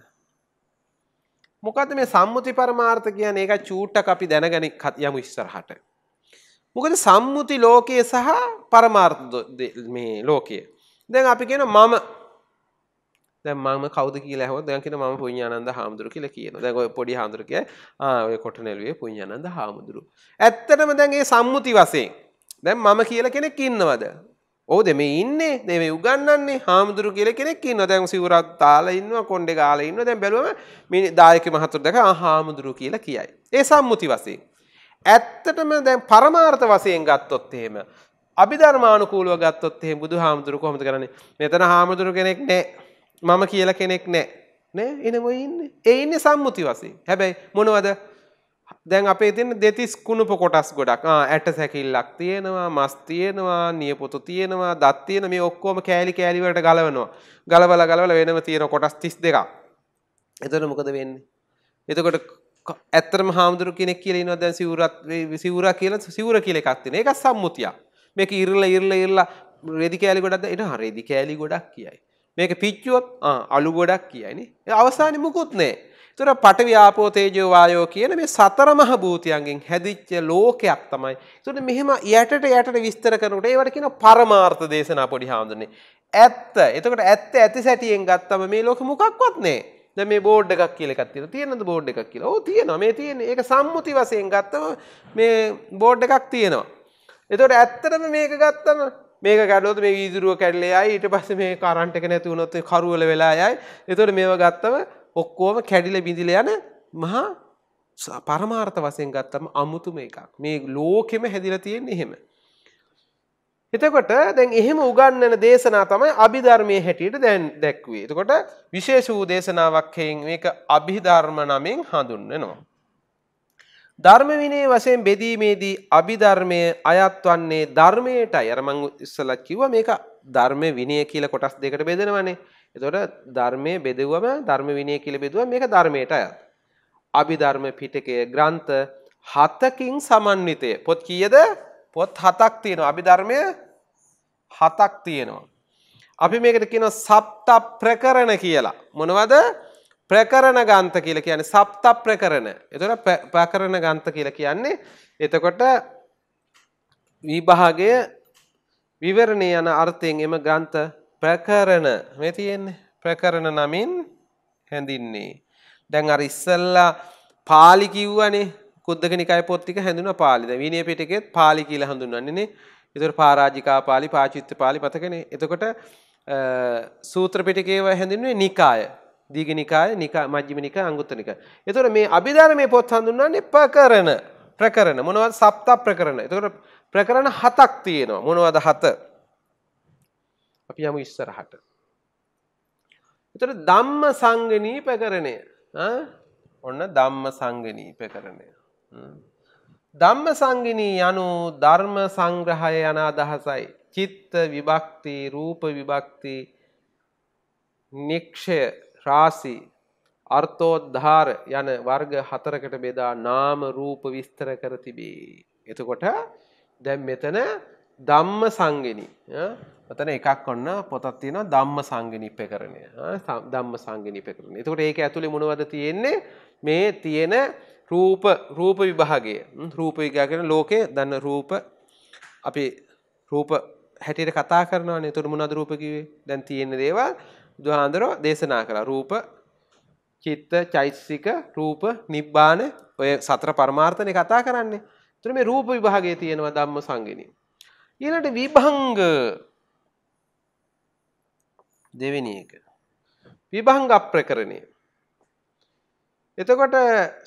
මොකද මේ සම්මුති පරමාර්ථ කියන එක චූට්ටක් අපි දැනගෙන යමු ඉස්සරහට. මොකද සම්මුති ලෝකයේ සහ පරමාර්ථ මේ ලෝකය. දැන් අපි කියන මම මම කවද කියල හෝ දැකින ම පුඥානන්ද හාමුදුරු කියල කියන දැ පොඩි හාමුදුරක ඔය කොට නැලුවේ පුඥානන්ද හාමුදුරු. ඇත්තටම දැන්ගේ සම්මුති වසේ දැම් මම කියල කෙනෙක් ඉන්නවද. ඕද මේ ඉන්නේ දෙම උගන්නන්නේ හාමුදුරු කියල කෙනෙක් ඉන්න දැන් සිවරත් තාල ඉන්න කොන්ඩ ගාල ඉන්න දැන් බැලුවම මේ දායක මහතුර දැක හාමුදුරු කියලා කියයි. ඒ සම්මුති වසේ. ඇත්තටම දැන් පරමාර්ථ වසයෙන් ගත්තොත් එහෙම. අභිධර්මානුකූලව ගත්තොත් එහෙම බුදු හාමුදුරු කොහොමද කරන්නේ මෙතන හාමුදුරු කෙනෙක් නෑ මම කියල කෙනෙක් නෑ නෑ එනම ඉන්න ඒ ඉන්න සම්මුති වසේ හැබැයි මොනවද දැන් අපේ තින දෙතිස් කුණුප කොටස් ගොඩක් ඇට සැකිල්ලක් තියෙනවා මස් තියෙනවා නියපොතු තියෙනවා දත් තියෙන මේ ඔක්කොම කෑලි කෑලිවලට ගලවනවා ගලවල ගලවල වෙනම තියෙන කොටස් තිස් දෙකක් එතන මොකද වෙන්නේ එතකොට ඇත්තරම හාමුදුරු කෙනෙක් කියලා ඉනවා දැන් සිවුරත් සිවුර කියලා සිවුර කියලා එකක් තියෙන ඒක සම්මුතියක් මේක ඉරලා ඉරලා ඉරලා රෙදි කෑලි ගොඩක්ද එන හරෙදි කෑලි ගොඩක් කියයි මේක පිච්චුවොත් අලු ගොඩක් කියයිනේ. ඒ අවසානේ මුකුත් නැහැ. ඒතර පඨවි ආපෝ තේජෝ වායෝ කියන මේ සතර මහ භූතියන්ගෙන් හැදිච්ච ලෝකයක් තමයි. ඒතර මෙහෙම යටට යටට විස්තර කරනකොට ඒවට කියන පරමාර්ථ දේශනා පොඩි හාමුදුරනේ. ඇත්ත. එතකොට ඇත්ත ඇති සැටියෙන් ගත්තම මේ ලෝකෙ මොකක්වත් නැහැ. දැන් මේ බෝඩ් එකක් කියලා එකක් තියෙනවා. තියෙනවද බෝඩ් එකක් කියලා? ඔව් තියෙනවා. මේ තියෙන්නේ. ඒක සම්මුති වශයෙන් ගත්තම මේ බෝඩ් එකක් තියෙනවා. එතකොට ඇත්තටම මේක ගත්තම මේක කැඩලොත් මේ වීදුරුව කැඩලයයි ඊට පස්සේ මේ කරන්ට් එක නැති වුණොත් කරුවල වෙලා යයි. එතකොට මේව ගත්තම ඔක්කොම කැඩිලා බිඳිලා යන මහා පරමාර්ථ වශයෙන් ගත්තම අමුතුම එකක්. මේ ලෝකෙම හැදිලා තියෙන්නේ එහෙම. එතකොට දැන් එහෙම උගන්නන දේශනා තමයි අභිධර්මයේ හැටියට දැන් දැක්වේ. එතකොට විශේෂ වූ දේශනාවක් හේන් මේක අභිධර්ම නමින් හඳුන්වනවා. ධර්ම විනය වශයෙන් බෙදීමේදී අභිධර්මය අයත් වන්නේ ධර්මයටයි. අර මම ඉස්සලා කිව්වා මේක ධර්ම විනය කියලා කොටස් දෙකට බෙදෙනවානේ. එතකොට ධර්මයේ බෙදුවම ධර්ම විනය කියලා බෙදුවම මේක ධර්මයට අයත්. අභිධර්ම පිටකය ග්‍රන්ථ හතකින් සමන්විතය. පොත් කීයද? පොත් හතක් තියෙනවා. අභිධර්මය හතක් තියෙනවා. අපි මේකට කියනවා සප්ත ප්‍රකරණ කියලා. මොනවද? ප්‍රකරණ ගන්ත කියල කියන සප්ත ප්‍රකරණ එතට ප්‍රකරණ ගන්ත කියල කියන්නේ එතකොට විභාගය විවරණය යන අර්ථයෙන් එම ග්‍රන්ථ ප්‍රකරණ මේ තියෙන්නේ ප්‍රකරණ නමින් හැඳින්නේ. දැන් අර ඉස්සල්ලා පාලි කිව්වනේ කුද්දක නිකයි පොත්තික හැඳුන පාලිද විනය පිටකෙත් පාලි කියලා හඳුන්වන්නේ එතුර පාරාජිකා පාලි පාචිත්‍ය පාලි පතකනේ එතකොට සූත්‍ර පිටිකේව හැඳින්වේ නිකාය දීගනිකාය නිකා මජ්ජිම නිකා අංගුත්තර නිකා. එතකොට මේ අභිධර්මයේ පොත් හඳුන්වන්නේ ප්‍රකරණ. ප්‍රකරණ මොනවද? සප්ත ප්‍රකරණ. එතකොට ප්‍රකරණ හතක් තියෙනවා. මොනවද හත? අපි යමු ඉස්සරහට. එතකොට ධම්ම සංගණී ප්‍රකරණය. ඔන්න ධම්ම සංගණී ප්‍රකරණය. ධම්ම සංගිනී යනු ධර්ම සංග්‍රහය යන අදහසයි. චිත්ත විභක්ති රූප විභක්ති නික්ෂය රාශි අර්ථෝද්ධාර යන වර්ග හතරකට බෙදා නාම රූප විස්තර කර තිබේ. එතකොට දැන් මෙතන ධම්ම සංගිනි. මෙතන එකක් ඔන්න පොතක් තියෙනවා ධම්ම සංගිනි ප්‍රකරණය. ධම්ම සංගිනි ප්‍රකරණය. එතකොට ඒක ඇතුලේ මොනවද තියෙන්නේ? මේ තියෙන රූප රූප විභාගය. රූප විභාගය කියන්නේ ලෝකේ දන්න රූප අපි රූප හැටියට කතා කරනවානේ. එතකොට මොනවද රූප කිව්වේ? දැන් තියෙන දේවල් බුදුහාඳුරෝ දේශනා කළා රූප චිත්ත චෛතසික රූප නිබ්බාන ඔය සතර පරමාර්ථනේ කතා කරන්නේ. එතන මේ රූප විභාගයේ තියෙනවා ධම්ම සංගිනී. ඊළඟට විභංග දෙවෙනි එක. විභංග ප්‍රකරණය. එතකොට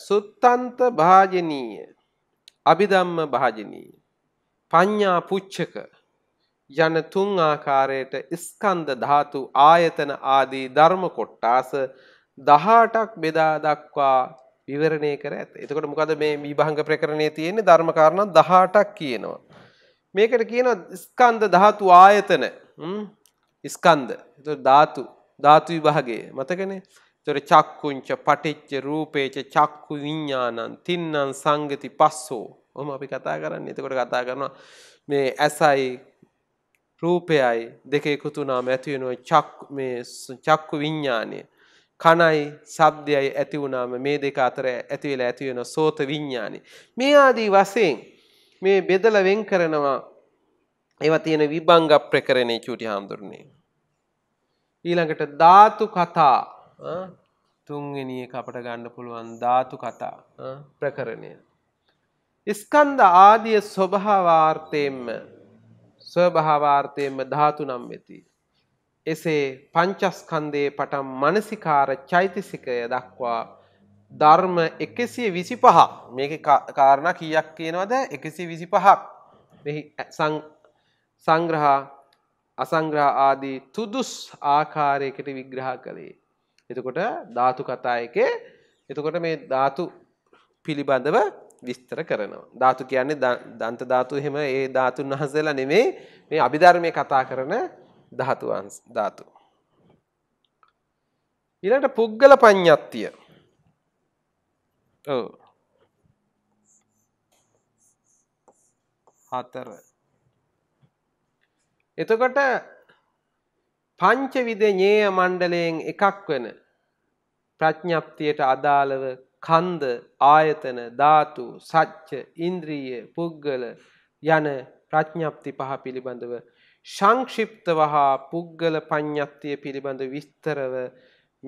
සුත්තන්ත භාජනීය අභිධම්ම භාජනීය පඤ්ඤා පුච්චක යන තුන් ආකාරයට ස්කන්ධ ධාතු ආයතන ආදී ධර්ම කොටාස 18ක් බෙදා දක්වා විවරණය කර ඇත. එතකොට මොකද මේ විභංග ප්‍රකරණයේ තියෙන්නේ ධර්ම කාරණා 18ක් කියනවා. මේකට කියනවා ස්කන්ධ ධාතු ආයතන ස්කන්ධ. එතකොට ධාතු ධාතු විභාගය මතකනේ. එතකොට චක්කුංච පටිච්ච රූපේච චක්කු විඥානං තින්නම් සංගති පස්සෝ. ඔහොම අපි කතා කරන්නේ. එතකොට කතා කරනවා මේ ඇසයි රූපයයි දෙක එකතු වුණාම ඇති වෙන චක් මේ චක්කු විඥානය කනයි ශබ්දයයි ඇති වුණාම මේ දෙක අතර ඇති වෙලා ඇති වෙන සෝත විඥානය මේ ආදී වශයෙන් මේ බෙදලා වෙන් කරනවා ඒවා තියෙන විභංග ප්‍රකරණේ චූටි හාමුදුරනේ ඊළඟට ධාතු කතා තුන්වෙනි එක අපට ගන්න පුළුවන් ධාතු කතා ප්‍රකරණය ස්කන්ධ ආදී ස්වභාවාර්ථයෙන්ම ස්වභාවාර්ථයෙන්ම ධාතු නම් වෙති. එසේ පංචස්කන්ධයේ පටන් මානසිකාර චෛතසිකය දක්වා ධර්ම 125 මේකේ කාරණා කීයක් කියනවද 125ක් මෙහි සංග්‍රහ අසංග්‍රහ ආදී තුදුස් ආකාරයකට විග්‍රහ කළේ. එතකොට ධාතු කතා එකේ එතකොට මේ ධාතු පිළිබඳව විස්තර කරනවා. ධාතු කියන්නේ දන්ත ධාතු එහෙම ඒ ධාතුන් වහන්සේලා නෙමෙයි මේ අභිධර්මයේ කතා කරන ධාතු ධාතු. ඊළඟට පුද්ගල පඤ්ඤත්තිය. ඔව්. හතර. එතකොට පංචවිද ඤේය මණ්ඩලයෙන් එකක් වෙන ප්‍රඥප්තියට අදාළව කන්ද ආයතන ධාතු සච්ච ඉන්ද්‍රීය පුද්ගල යන ප්‍රඥප්ති පහ පිළිබඳව සංක්ෂිප්ත වහා පුද්ගල පඤ්ඤත්තිය පිළිබඳ විස්තරව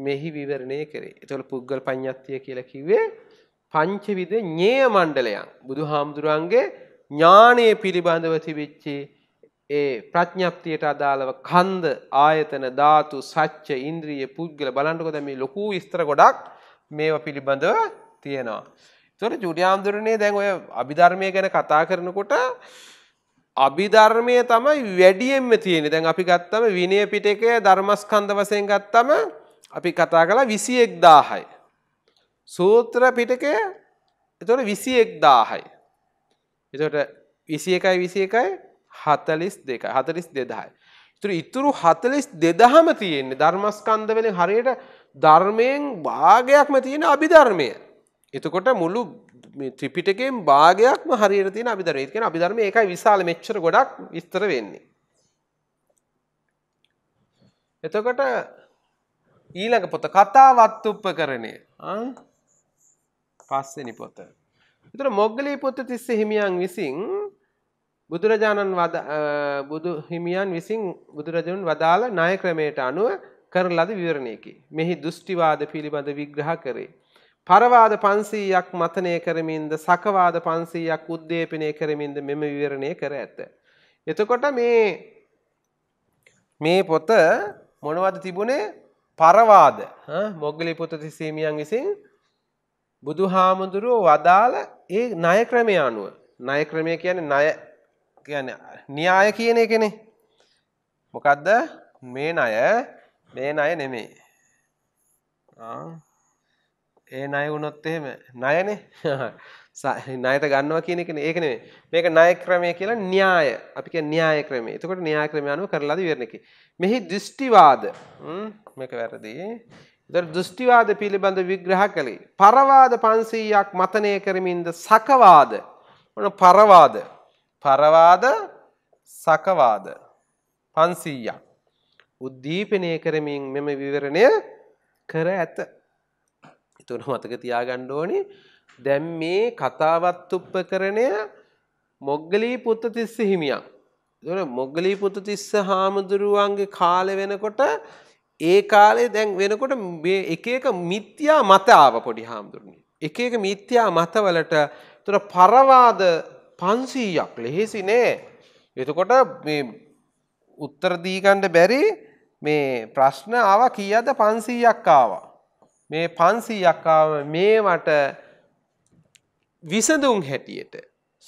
මෙහි විවරණය කරේ. එතකොට පුද්ගල පඤ්ඤත්තිය කියලා කිව්වේ පංචවිද ඤේය මණ්ඩලයන්. බුදුහාමුදුරන්ගේ ඥානය පිළිබඳව තිබිච්චි ඒ ප්‍රඥප්තියට අදාළව කන්ද ආයතන ධාතු සච්ච ඉන්ද්‍රිය පුද්ගල බලන්නකො දැන් මේ ලොකු විස්තර ගොඩක් මේව පිළිබඳව තියෙනවා. තොර ජුඩියාම්දුරනේ දැන් ඔය අභිධර්මය ගැන කතා කරනකොට අභිධර්මය තමයි වැඩියෙන්ම තියෙන දැන් අපි ගත්තම විනය පිටක ධර්මස්කන්ධ වසයෙන් ගත්තම අපි කතා කලා විසි එක්දාහයි. සූත්‍ර පිටකය එතොට විසි එක්දාහයි. එතට විසි එකයි විසි එකයි හතලිස් දෙක හතලිස් දෙදායි. තුර ඉතුරු හතලිස් දෙදහම තියෙන්නේ ධර්මස්කන්ධ වෙන හරියට ධර්මයෙන් භාගයක්ම තියෙන අභිධර්මය. එතකොට මුළු ත්‍රිපිටකෙන් භාගයක්ම හරියට තියෙන අභිධර්මය. ඒ කියන්නේ අභිධර්මය ඒකයි විශාල මෙච්චර ගොඩක් විස්තර වෙන්නේ. එතකොට ඊළඟ පොත කතාවත් උපකරණය. පස්වෙනි පොත. එතන මොග්ගලී පොත තිස්ස හිමියන් විසින් බුදුරජාණන් බුදු හිමියන් විසින් බුදුරජාණන් වදාළ ණය ක්‍රමයට අනුව කරන ලද විවරණයකි. මෙහි දෘෂ්ටිවාද පිළිබඳ විග්‍රහ කරේ. පරවාද 500ක් මතනය කරමින්ද සකවාද 500ක් උද්දීපනය කරමින්ද මෙම විවරණය කර ඇත. එතකොට මේ මේ පොත මොනවද තිබුණේ? පරවාද මොග්ගලී පුත තිසීමියන් විසින් බුදුහාමුදුරුව වදාළ ඒ ණය ක්‍රමය අනුව ණය ක්‍රමය කියන්නේ ණය කියන්නේ න්‍යාය කියන එකනේ මොකද්ද මේ ණය මේ ණය නෙමෙයි. ඒ ණය වුණොත් එහෙම ණයනේ. [LAUGHS] ණයට ගන්නවා කියන එක ඒක නෙමෙයි. මේක ණය ක්‍රමය කියලා න්‍යාය. අපි කියන න්‍යාය ක්‍රමය. එතකොට න්‍යාය ක්‍රමය අනුව කරලාද විවරණකේ. මෙහි දෘෂ්ටිවාද මේක වැරදි. ඒතර දෘෂ්ටිවාද පිළිබඳ විග්‍රහ කළේ පරවාද 500ක් මතනය කරමින්ද සකවාද මොන පරවාද පරවාද සකවාද 500ක් උද්දීපනය කරමින් මෙම විවරණය කර ඇත. එතුන මතක තියාගන්න ඕනි දැන් මේ කතාවත් උපකරණය මොග්ගලී පුත්තතිස්ස හිමියන්. ඒතර මොග්ගලී පුත්තතිස්ස හාමුදුරුවන්ගේ කාලේ වෙනකොට ඒ කාලේ දැන් වෙනකොට මේ එක එක මිත්‍යා මත ආව පොඩි හාමුදුරනේ. එක එක මිත්‍යා මතවලට ඒතර පරවාද 500ක් ලෙහෙසි නෑ. එතකොට මේ උත්තර දී ගන්න බැරි මේ ප්‍රශ්න ආව කීයද 500ක් ආවා. මේ 500ක් ආව මේවට විසඳුම් හැටියට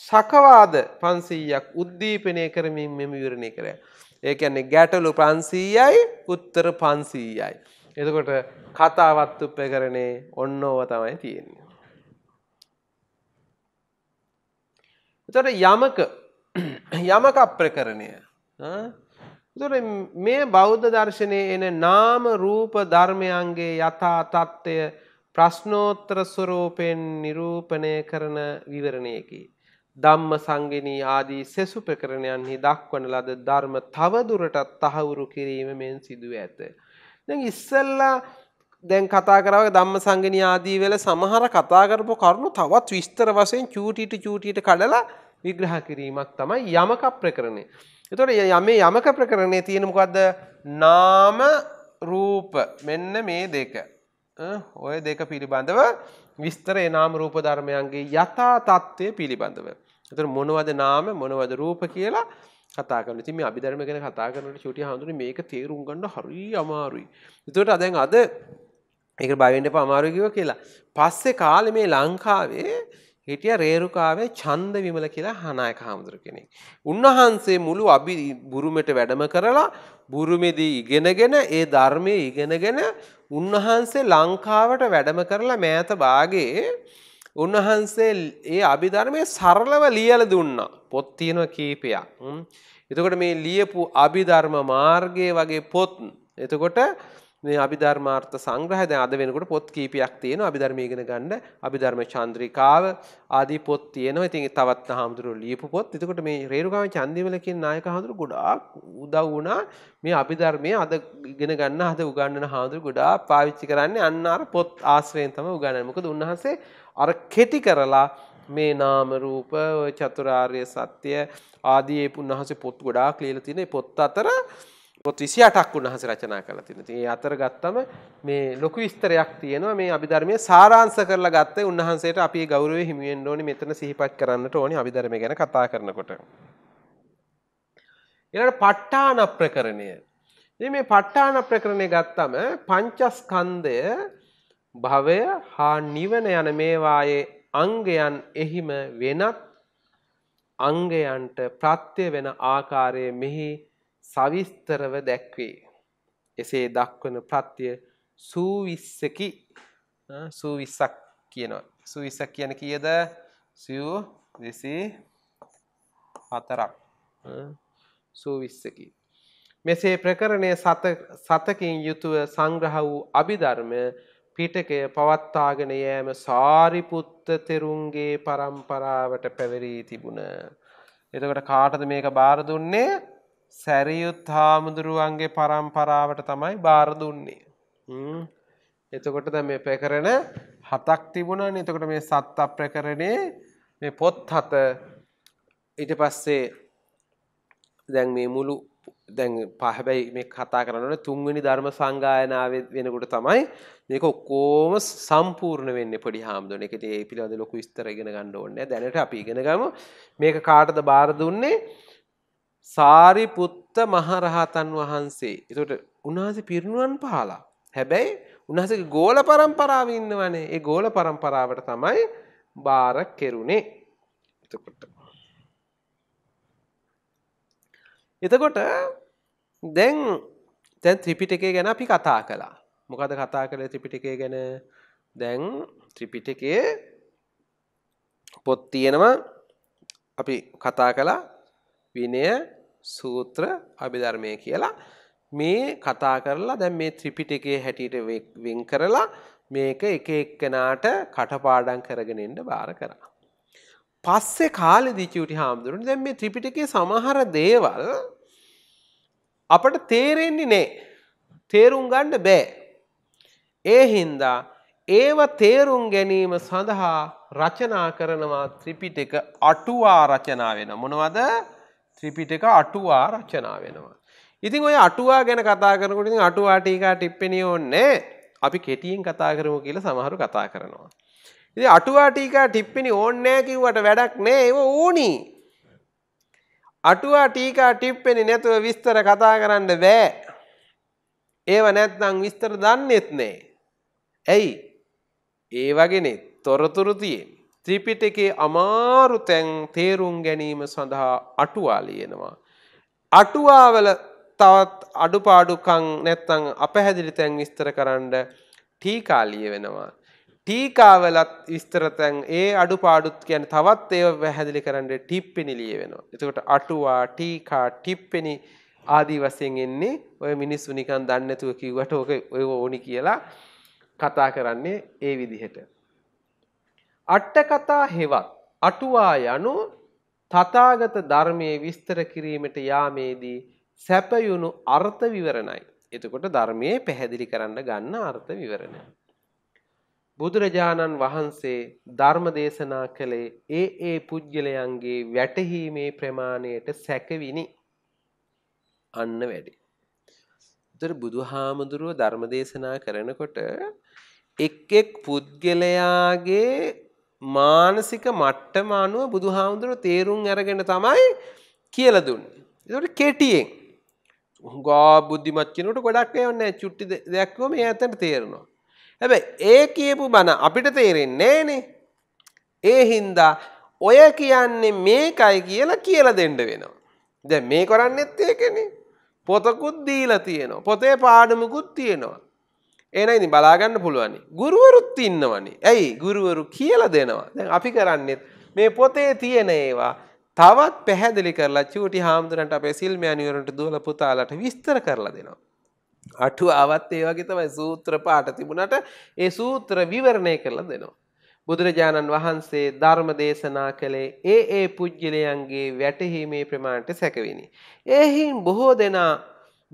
සකවාද 500ක් උද්දීපනය කරමින් මෙම විවරණය කරා. ඒ කියන්නේ ගැටලු 500යි උත්තර 500යි. එතකොට කතාවත් උපකරණේ ඔන්නෝව තමයි තියෙන්නේ. එතකොට යමක යමක අප්‍රකරණය තුර මේ බෞද්ධ දර්ශනය එන නාම රූප ධර්මයන්ගේ යථා තත්ත්වය ප්‍රශ්නෝත්‍ර ස්වරූපයෙන් නිරූපණය කරන විවරණයකි. ධම්ම සංගෙනී ආදී සෙසු ප්‍රකරණයන්හි දක්වන ලද ධර්ම තවදුරටත් තහවුරු කිරීම මෙන් සිදුව ඇත. දැන් ඉස්සල්ලා දැන් කතා කරාව ධම්ම සංගෙනී ආදී වෙල සමහර කතා කරපු කරුණු තවත් විස්තර වශයෙන් චූටිට චූටිට කඩලා විග්‍රහ කිරීමක් තමයි යමක ප්‍රකරණය. එතකොට යමේ යමක ප්‍රකරණයේ තියෙන මොකද්ද? නාම රූප මෙන්න මේ දෙක. ඔය දෙක පිළිබඳව විස්තරේ නාම රූප ධර්මයන්ගේ යථා තත්ත්වය පිළිබඳව. එතකොට මොනවද නාම මොනවද රූප කියලා කතා කරන. ඉතින් මේ අභිධර්ම ගැන කතා කරනකොට චුටි හඳුනේ මේක තේරුම් ගන්න හරි අමාරුයි. එතකොට දැන් අද ඒක බය වෙන්න එපා අමාරුයි කිව්වා කියලා. පස්සේ කාලේ මේ ලංකාවේ හිටිය රේරුකාවේ චන්ද විමල කියලා හනායක හාමුදුර කෙනෙක්. උන්වහන්සේ මුළු අභි බුරුමෙට වැඩම කරලා බුරුමෙදී ඉගෙනගෙන ඒ ධර්මයේ ඉගෙනගෙන උන්වහන්සේ ලංකාවට වැඩම කරලා මෑත භාගයේ උන්වහන්සේ ඒ අභිධර්මයේ සරලව ලියලා දුන්නා. පොත් තියෙන කීපයක්. එතකොට මේ ලියපු අභිධර්ම මාර්ගයේ වගේ පොත්. එතකොට මේ අභිධර්මාර්ථ සංග්‍රහය දැන් අද වෙනකොට පොත් කීපයක් තියෙනවා අභිධර්ම ඉගෙන ගන්න අභිධර්ම චන්ද්‍රිකාව ආදී පොත් තියෙනවා. ඉතින් තවත් හාමුදුරුවෝ ලියපු පොත්. එතකොට මේ රේරුකාම චන්දිමල කියන නායක හාමුදුරුවෝ ගොඩාක් උදව් වුණා මේ අභිධර්මයේ අද ඉගෙන ගන්න අද උගන්වන හාමුදුරුවෝ ගොඩාක් පාවිච්චි කරන්නේ අන්න අර පොත් ආශ්‍රයෙන් තමයි උගන්වන්නේ. මොකද උන්වහන්සේ අර කෙටි කරලා මේ නාම රූප චතුරාර්ය සත්‍ය ආදී ඒ උන්වහන්සේ පොත් ගොඩාක් ලියලා තියෙන පොත් අතර පොත් 28ක් උන්වහන්සේ රචනා කරලා තියෙනවා. ඉතින් ඒ අතර ගත්තම මේ ලොකු විස්තරයක් තියෙනවා. මේ අභිධර්මයේ සාරාංශ කරලා ගත්තේ උන්වහන්සේට අපි ගෞරවය හිමි වෙන්න ඕනේ මෙතන සිහිපත් කරන්නට ඕනේ අභිධර්මය ගැන කතා කරනකොට. ඊළඟට ප ဋ ාණ ප්‍රකරණය. ඉතින් මේ ප ဋ ාණ ප්‍රකරණය ගත්තම පංචස්කන්ධය භවය හා නිවන යන මේවායේ අංගයන් එහිම වෙනත් අංගයන්ට ප්‍රත්‍ය වෙන ආකාරයේ මෙහි සවිස්තරව දැක්වේ. එසේ දක්වන ප්‍රත්‍ය සූවිස්සකි සූවිස්සක් කියනවා. සූවිස්සක් කියන කියද සියූ දෙසි හතරක් සූවිස්සකි. මෙසේ ප්‍රකරණය සතකින් යුතුව සංග්‍රහ වූ අභිධර්ම පිටකය පවත්තාගෙන යෑම සාරිපුත්ත තෙරුන්ගේ පරම්පරාවට පැවරී තිබුණ. එතකට කාටද මේක බාර දුන්නේ සැරියුත් හාමුදුරුවන්ගේ පරම්පරාවට තමයි බාර දුන්නේ. එතකොට ද මේ ප්‍රකරණ හතක් තිබුණා එතකොට මේ සත් අප්‍රකරණේ මේ පොත් හත ඊට පස්සේ දැන් මේ මුළු දැන් පහැබැයි මේ කතා කරන්නට තුන්වෙනි ධර්ම සංගායනාව වෙනකොට තමයි මේක ඔක්කෝම සම්පූර්ණ වෙන්න පොඩි හාමුදුරන එකට ඒ පිළිබඳ ලොකු විස්තර ඉගෙන ගන්න ඕනේ දැනට අපි ඉගෙන ගමු මේක කාටද බාර දුන්නේ සාරිපුත්ත මහරහතන් වහන්සේ. එතකොට උන්වහන්සේ පිරිනුවන් පහලා. හැබැයි උන්වහන්සේගේ ගෝල પરම්පරාව ඉන්නවනේ. ඒ ගෝල પરම්පරාවට තමයි බාර කෙරුණේ. එතකොට එතකොට දැන් දැන් ත්‍රිපිටකය ගැන අපි කතා කළා. මොකද කතා කළ ත්‍රිපිටකය ගැන දැන් ත්‍රිපිටකයේ පොත් තියෙනවා අපි කතා කළා විනය සූත්‍ර අභිධර්මය කියලා මේ කතා කරලා දැන් මේ ත්‍රිපිටකයේ හැටියට වෙන් කරලා මේක එක එක්කෙනාට කටපාඩම් කරගෙන එන්න බාර කරා. පස්සේ කාලේ දිචුටි හාමුදුරනේ දැන් මේ ත්‍රිපිටකයේ සමහර දේවල් අපට තේරෙන්නේ නෑ. තේරුම් ගන්න බෑ. ඒ හින්දා ඒව තේරුම් ගැනීම සඳහා රචනා කරනවා ත්‍රිපිටක අටුවා රචනා වෙන මොනවද? ත්‍රිපිටක අටුවා රචනා වෙනවා. ඉතින් ඔය අටුවා ගැන කතා කරනකොට ඉතින් අටුවා ටීකා ටිප්පෙනි ඕන්නේ අපි කෙටියෙන් කතා කරමු කියලා සමහරු කතා කරනවා. ඉතින් අටුවා ටීකා ටිප්පෙනි ඕන්නේ නැහැ කිව්වට වැඩක් නෑ ඒව ඕනි. අටුවා ටීකා ටිප්පෙනි නැතුව විස්තර කතා කරන්න බෑ. ඒව නැත්නම් විස්තර දන්නෙත් නෑ. ඇයි? ඒ වගේනේ තොරතුරු තියෙන්නේ. ත්‍රිපිටකේ අමාරු තැන් තේරුම් ගැනීම සඳහා අටුවා ලියනවා. අටුවාවල තවත් අඩුපාඩුකං නැත්තං අපැහැදිලි තැන් විස්තර කරන්න ටීකාලිය වෙනවා. ටීකාවලත් විස්තරතැන් ඒ අඩුපාඩුත් ගැන තවත් ඒව පැහැදිලි කරන්න ටිප්පෙනි ලිය වෙනවා. එතකොට අටුවා ටීකා ටිප්පෙනි ආදී වසයෙන් එන්නේ ඔය මිනිස්සු නිකන් දන්නතුව කිව්වට ඕක ඔය ඕනි කියලා කතා කරන්නේ ඒ විදිහට. අට්ටකතා හෙවත් අටුවා යනු තථාගත ධර්මයේ විස්තර කිරීමට යාමේදී සැපයුණු අර්ථ විවරණයි. එතකොට ධර්මයේ පැහැදිලි කරන්න ගන්න අර්ථ විවරණ. බුදුරජාණන් වහන්සේ ධර්ම දේශනා කළේ ඒ ඒ පුද්ගලයන්ගේ වැටහීමේ ප්‍රමාණයට සැකවිනි. අන්න වැඩි. උතර බුදුහාමුදුරුව ධර්ම දේශනා කරනකොට එක් එක් පුද්ගලයාගේ මානසික මට්ටම අනුව බුදුහාමුදුරුව තේරුම් අරගෙන තමයි කියල දුන්නේ. එතකොට කෙටියෙන් ගා බුද්ධිමත් කෙනට ගොඩක් යන්න චුට්ටි දැක්වම මේ ඇතට තේරනවා. හැබැයි ඒ කියපු බණ අපිට තේරෙන්නේ නෑනේ. ඒ හින්දා ඔය කියන්නේ මේකයි කියලා කියලා දෙන්න වෙනවා. දැ මේ කරන්නෙත් ඒකනේ. පොතකුත් දීලා තියෙනවා. පොතේ පාඩමකුත් තියෙනවා. ඒන ඉතින් බලාගන්න පුළුවනි ගුරුවරුත් ඉන්නවනි ඇයි ගුරුවරු කියල දෙනවා දැන් අපි කරන්නෙත් මේ පොතේ තියෙන ඒවා තවත් පැහැදිලි කරලා චූටි හාමුදුරන්ට අපේ සිල්මෑනිවරට දුවල පුතාලට විස්තර කරලා දෙනවා. අටු අවත් ඒ වගේ තමයි සූත්‍ර පාට තිබුණට ඒ සූත්‍ර විවරණය කරලා දෙනවා. බුදුරජාණන් වහන්සේ ධර්ම දේශනා කළේ ඒ ඒ පුද්ගලයන්ගේ වැටහීමේ ප්‍රමාණයට සැකවිනි. ඒහින් බොහෝ දෙනා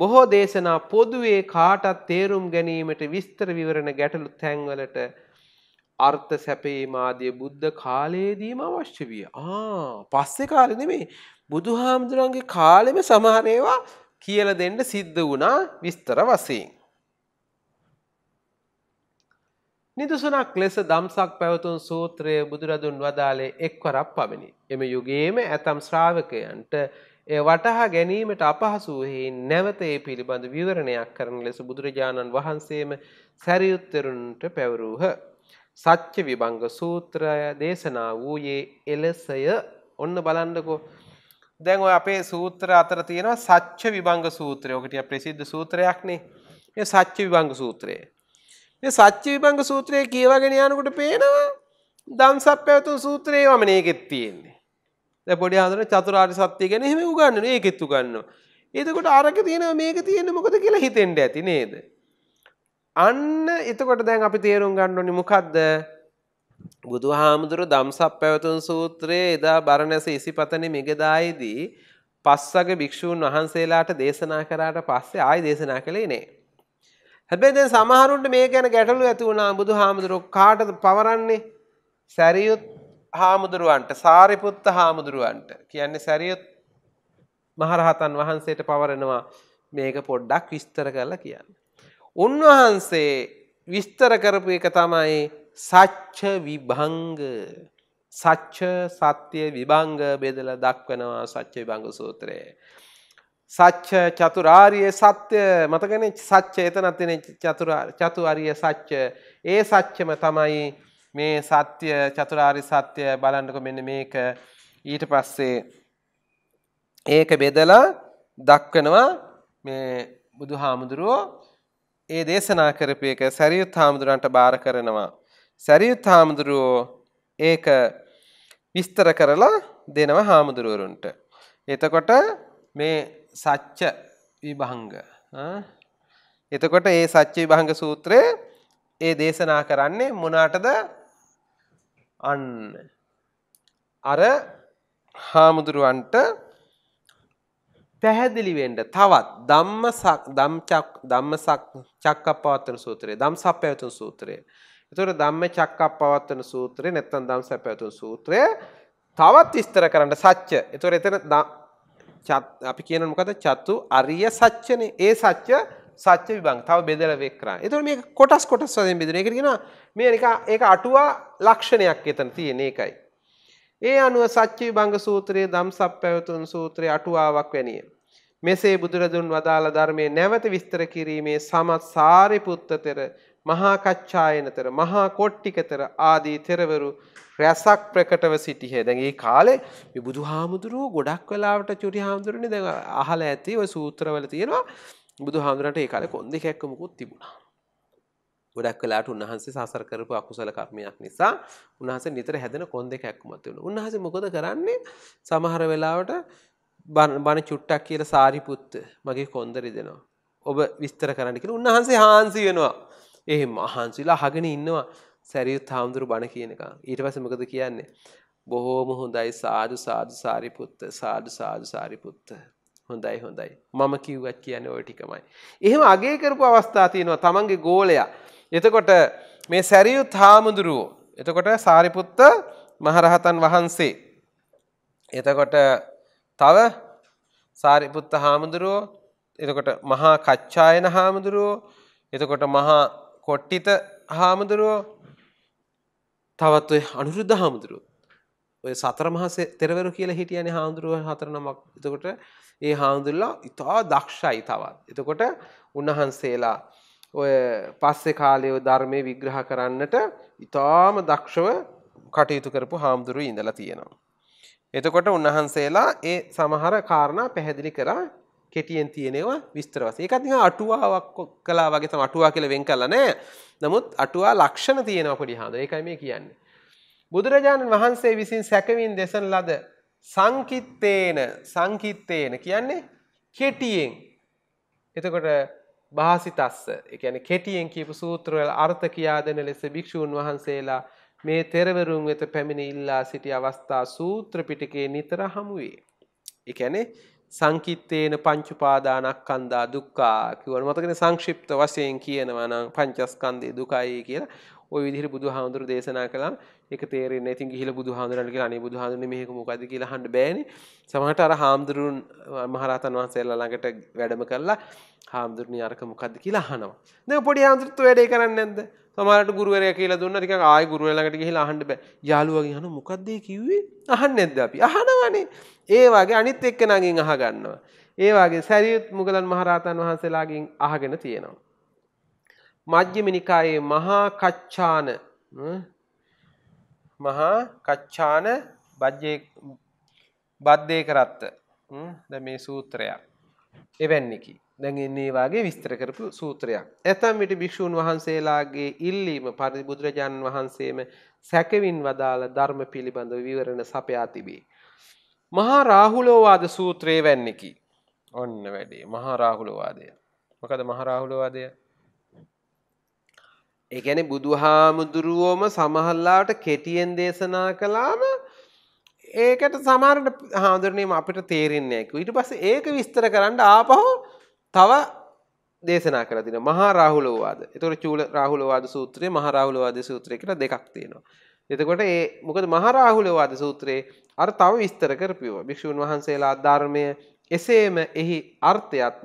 බොහෝ දේශනා පොදුවේ කාටත් තේරුම් ගැනීමට විස්තර විවරණ ගැටලු තැන්වලට අර්ථ සැපේම ආදී බුද්ධ කාලයේදීම අවශ්‍ය විය. ආ පස්සේ කාලේ නෙමෙයි. බුදුහාමුදුරන්ගේ කාලෙම සමහර ඒවා කියලා දෙන්න සිද්ධ වුණා විස්තර වශයෙන්. නිදසුනක් ලෙස දම්සක් පැවතුන් සූත්‍රය බුදුරදුන් වදාලේ එක්වරක් පමණි. එම යුගයේම ඇතම් ශ්‍රාවකයන්ට එය වටහා ගැනීමට අපහසු වූ නැවත ඒ පිළිබඳ විවරණයක් කරන ලෙස බුදුරජාණන් වහන්සේම සැරියුත්තරුන්ට පැවරූහ. සච්ච විභංග සූත්‍රය දේශනා වූයේ එලෙසය ඔන්න බලන්නකෝ. දැන් ඔය අපේ සූත්‍ර අතර තියෙනවා සච්ච විභංග සූත්‍රය. ඔක ටික ප්‍රසිද්ධ සූත්‍රයක්නේ. මේ සච්ච විභංග සූත්‍රය. මේ සච්ච විභංග සූත්‍රය කියවගෙන යනකොට පේනවා දම්සප්පවතු සූත්‍රයේම මේකෙත් තියෙන්නේ. දැන් පොඩි ආන්දර චතුරාර්ය සත්‍ය ගැන එහෙම උගන්වන ඒකෙත් උගන්වනවා. එතකොට අරක තියෙනවා මේක තියෙන්නේ මොකද කියලා හිතෙන්න ඇති නේද? අන්න එතකොට දැන් අපි තේරුම් ගන්න ඕනේ මොකද්ද? බුදුහාමුදුර ධම්සක් පැවතුන් සූත්‍රයේ එදා බරණැස ඉසිපතනේ මිගදායේදී පස්සග භික්ෂූන් වහන්සේලාට දේශනා කරාට පස්සේ ආයි දේශනා කළේ නෑ. හැබැයි දැන් සමහරුන්ට මේ ගැන ගැටලු ඇති වුණා බුදුහාමුදුර කාටද පවරන්නේ? සැරියුත් හාමුදුරුවන්ට සාරිපුත්ත හාමුදුරුවන්ට කියන්නේ සැරියොත් මහරහතන් වහන්සේට පවරනවා මේක පොඩ්ඩක් විස්තර කරලා කියන්න. උන්වහන්සේ විස්තර කරපු එක තමයි සච්ච විභංග සච්ච සත්‍යය විභංග බෙදල දක්වනවා සච්ච විභංග සූත්‍රයේ. සච්ච චතුරාර්ය සත්‍ය මතකන සච්ච එතනත්තින චතුරාර්ය සච්ච ඒ සච්චම තමයි මේ සත්‍ය චතුරාරි සත්‍ය බලන්නකො මෙන්න මේක ඊට පස්සේ ඒක බෙදලා දක්වනවා මේ බුදු හාමුදුරුවෝ ඒ දේශනා කරපු එක සැරියුත් හාමුදුරන්ට බාර කරනවා. සැරියුත් හාමුදුරුවෝ ඒක විස්තර කරලා දෙනවා හාමුදුරුවරුන්ට. එතකොට මේ සච්ච විභංග එතකොට ඒ සච්ච විභංග සූත්‍රය ඒ දේශනා කරන්නේ මොනාටද අන්න අර හාමුදුරුවන්ට පැහැදිලි වෙන්න තවත් ධම්මසක් ධම්චක් ධම්මසක් චක්කප්පවත්තන සූත්‍රය ධම්සප්පවත්තන සූත්‍රය. ඒතර ධම්ම චක්කප්පවත්තන සූත්‍රය නැත්නම් ධම්සප්පවත්තන සූත්‍රය තවත් විස්තර කරන්න සත්‍ය. ඒතර එතන අපි කියන මොකද චතු අරිය සත්‍යනේ. ඒ සත්‍ය සච්ච විභංග තව බෙදලා වෙක් කරා. ඒතකොට මේක කොටස් කොටස් වශයෙන් බෙදුණා. ඒකට කියනවා මේ නික ඒක අටුවා ලක්ෂණයක් එතන තියෙන එකයි. ඒ අනුව සච්ච විභංග සූත්‍රයේ ධම්සප්පවතුන් සූත්‍රයේ අටුවාවක් වැනිය. මෙසේ බුදුරදුන් වදාළ ධර්මයේ නැවත විස්තර කිරීමේ සමත් සාරිපුත්තතර මහා කච්චායනතර මහා කොට්ටිකතර ආදී තෙරවරු රැසක් ප්‍රකටව සිටියේ. දැන් මේ කාලේ මේ බුදුහාමුදුරුවෝ ගොඩක් වෙලාවට චුරි හාමුදුරනේ දැන් අහලා ඇති ওই සූත්‍රවල තියෙනවා බුදු හාමුදුරට ඒ කාලේ කොන්දේ කැක්කමකුත් තිබුණා. ගොඩක් වෙලාට උන්වහන්සේ සසර කරපු අකුසල කර්මයක් නිසා උන්වහන්සේ නිතර හැදෙන කොන්දේ කැක්කමක් තිබුණා. උන්වහන්සේ මොකද කරන්නේ? සමහර වෙලාවට බණ චුට්ටක් කියලා සාරිපුත්ත මගේ කොන්ද රිදෙනවා. ඔබ විස්තර කරන්න කියලා උන්වහන්සේ හාන්සි වෙනවා. එහෙම අහන්සිලා අහගෙන ඉන්නවා. සැරියුත් හාමුදුරු බණ කියනකම්. ඊට පස්සේ මොකද කියන්නේ? බොහෝම හොඳයි සාදු සාදු සාරිපුත්ත සාදු සාදු සාරිපුත්ත හොඳයි හොඳයි මම කිව්වත් කියන්නේ ඔය ටිකමයි. එහෙම අගේ කරපු අවස්ථා තියෙනවා තමන්ගේ ගෝලයා. එතකොට මේ සැරියුත් හාමුදුරුවෝ. එතකොට සාරිපුත්ත මහරහතන් වහන්සේ. එතකොට තව සාරිපුත්ත හාමුදුරුවෝ එතකොට මහා කච්චායන හාමුදුරුවෝ එතකොට මහා කොට්ටිත හාමුදුරුවෝ තවත් ඔය අනුරුද්ධ හාමුදුරුවෝ ඔය සතර මහා තෙරවරු කියලා හිටියනේ හාමුදුරුවෝ හතර නමක් එතකොට ඒ හාමුදුරලා ඉතා දක්ෂයි තවත්. එතකොට උන්වහන්සේලා ඔය පස්සේ කාලය ධර්මය විග්‍රහ කරන්නට ඉතාම දක්ෂව කටයුතු කරපු හාමුදුරු ඉඳලා තියෙනවා. එතකොට උන්වහන්සේලා ඒ සමහර කාරණා පැහැදිලි කරා කෙටියෙන් තියෙනවා විස්තර වශයෙන්. ඒකත් නිකන් අටුවාවක් කළා වගේ තමයි අටුවා කියලා වෙන් කළා නෑ. නමුත් අටුවා ලක්ෂණ තියෙනවා පොඩි හාමුදුරුවෝ. ඒකයි මේ කියන්නේ. බුදුරජාණන් වහන්සේ විසින් සැකවින් දෙසන ලද සංකිත්තේන සංකිත්තේන කියන්නේ කෙටියෙන් එතකොට භාසිතස්ස ඒ කියන්නේ කෙටියෙන් කියපු සූත්‍රවල අර්ථ කියා දෙන ලෙස භික්ෂූන් වහන්සේලා මේ තෙරවරුන් වෙත පැමිණ ඉල්ලා සිටි අවස්ථා සූත්‍ර පිටකේ නිතර හමු වේ. ඒ කියන්නේ සංකිත්තේන පංච උපාදානස්කන්ධා දුක්ඛා කියවන මතකනේ සංක්ෂිප්ත වශයෙන් කියනවා නම් පංචස්කන්ධේ දුකයි කියලා ওই විදිහට බුදුහාමුදුරු දේශනා කළා. එක තේරෙන් ඉතින් ගිහිල බුදු හාමුදුරන්ගේ අනේ බුදු හාදුරන මේක මොකද කියලා හඬ බෑනේ සමහරට අර හාමුදුරුන් මහරහතන් වහන්සේලා ළඟට වැඩම කරලා හාමුදුරනේ අරක මොකද්ද කියලා අහනවා දැන් පොඩි හාමුදුරුත් වැඩේ කරන්නේ නැද්ද සමහරට ගුරුවරයා කියලා දුන්නා ටිකක් ආයි ගුරුවරයා ළඟට ගිහිලා අහන්න බෑ යාළුවාගෙන් අහන මොකද්ද ඒ කිව්වේ අහන්නේ නැද්ද අපි අහනවනේ ඒ වගේ අනිත් එක්කනගෙන් අහගන්නවා ඒ වගේ සැරියුත් මුගලන් මහරහතන් වහන්සේලාගෙන් අහගෙන තියෙනවා මජ්ක්‍ධිම නිකායේ මහා කච්චාන මහා කච්චාන බජ්ජේ බද්දේකරත්ත දැන් මේ සූත්‍රයක්. එවැන්නකි. දැන් ඉන්නේ වාගේ විස්තර කරපු සූත්‍රයක්. එතම් විට භික්ෂූන් වහන්සේලාගේ ඉල්ලීම පරිදි බුදුරජාණන් වහන්සේම සැකවින් වදාළ ධර්ම පිළිබඳව විවරණ සපයා තිබේ. මහා රාහුලෝවාද සූත්‍රයේ වැන්නකි. ඔන්න වැඩේ. මහා රාහුලෝවාදය. මොකද මහා රාහුලෝවාදය? ඒ කියන්නේ බුදුහාමුදුරුවෝම සමහරලාට කෙටියෙන් දේශනා කළාම ඒකට සමහරට හාමුදුරනේම අපිට තේරෙන්නේ නැහැ. ඊට පස්සේ ඒක විස්තර කරන්න ආපහු තව දේශනා කරලා තිනවා මහා රාහුලවාද. ඒතකොට චූල රාහුලවාද සූත්‍රය මහා රාහුලවාද සූත්‍රය කියලා දෙකක් තියෙනවා. එතකොට ඒ මොකද මහා රාහුලවාද සූත්‍රයේ අර තව විස්තර කරපියව. භික්ෂුන් වහන්සේලා ධර්මය එසේම එහි අර්ථයත්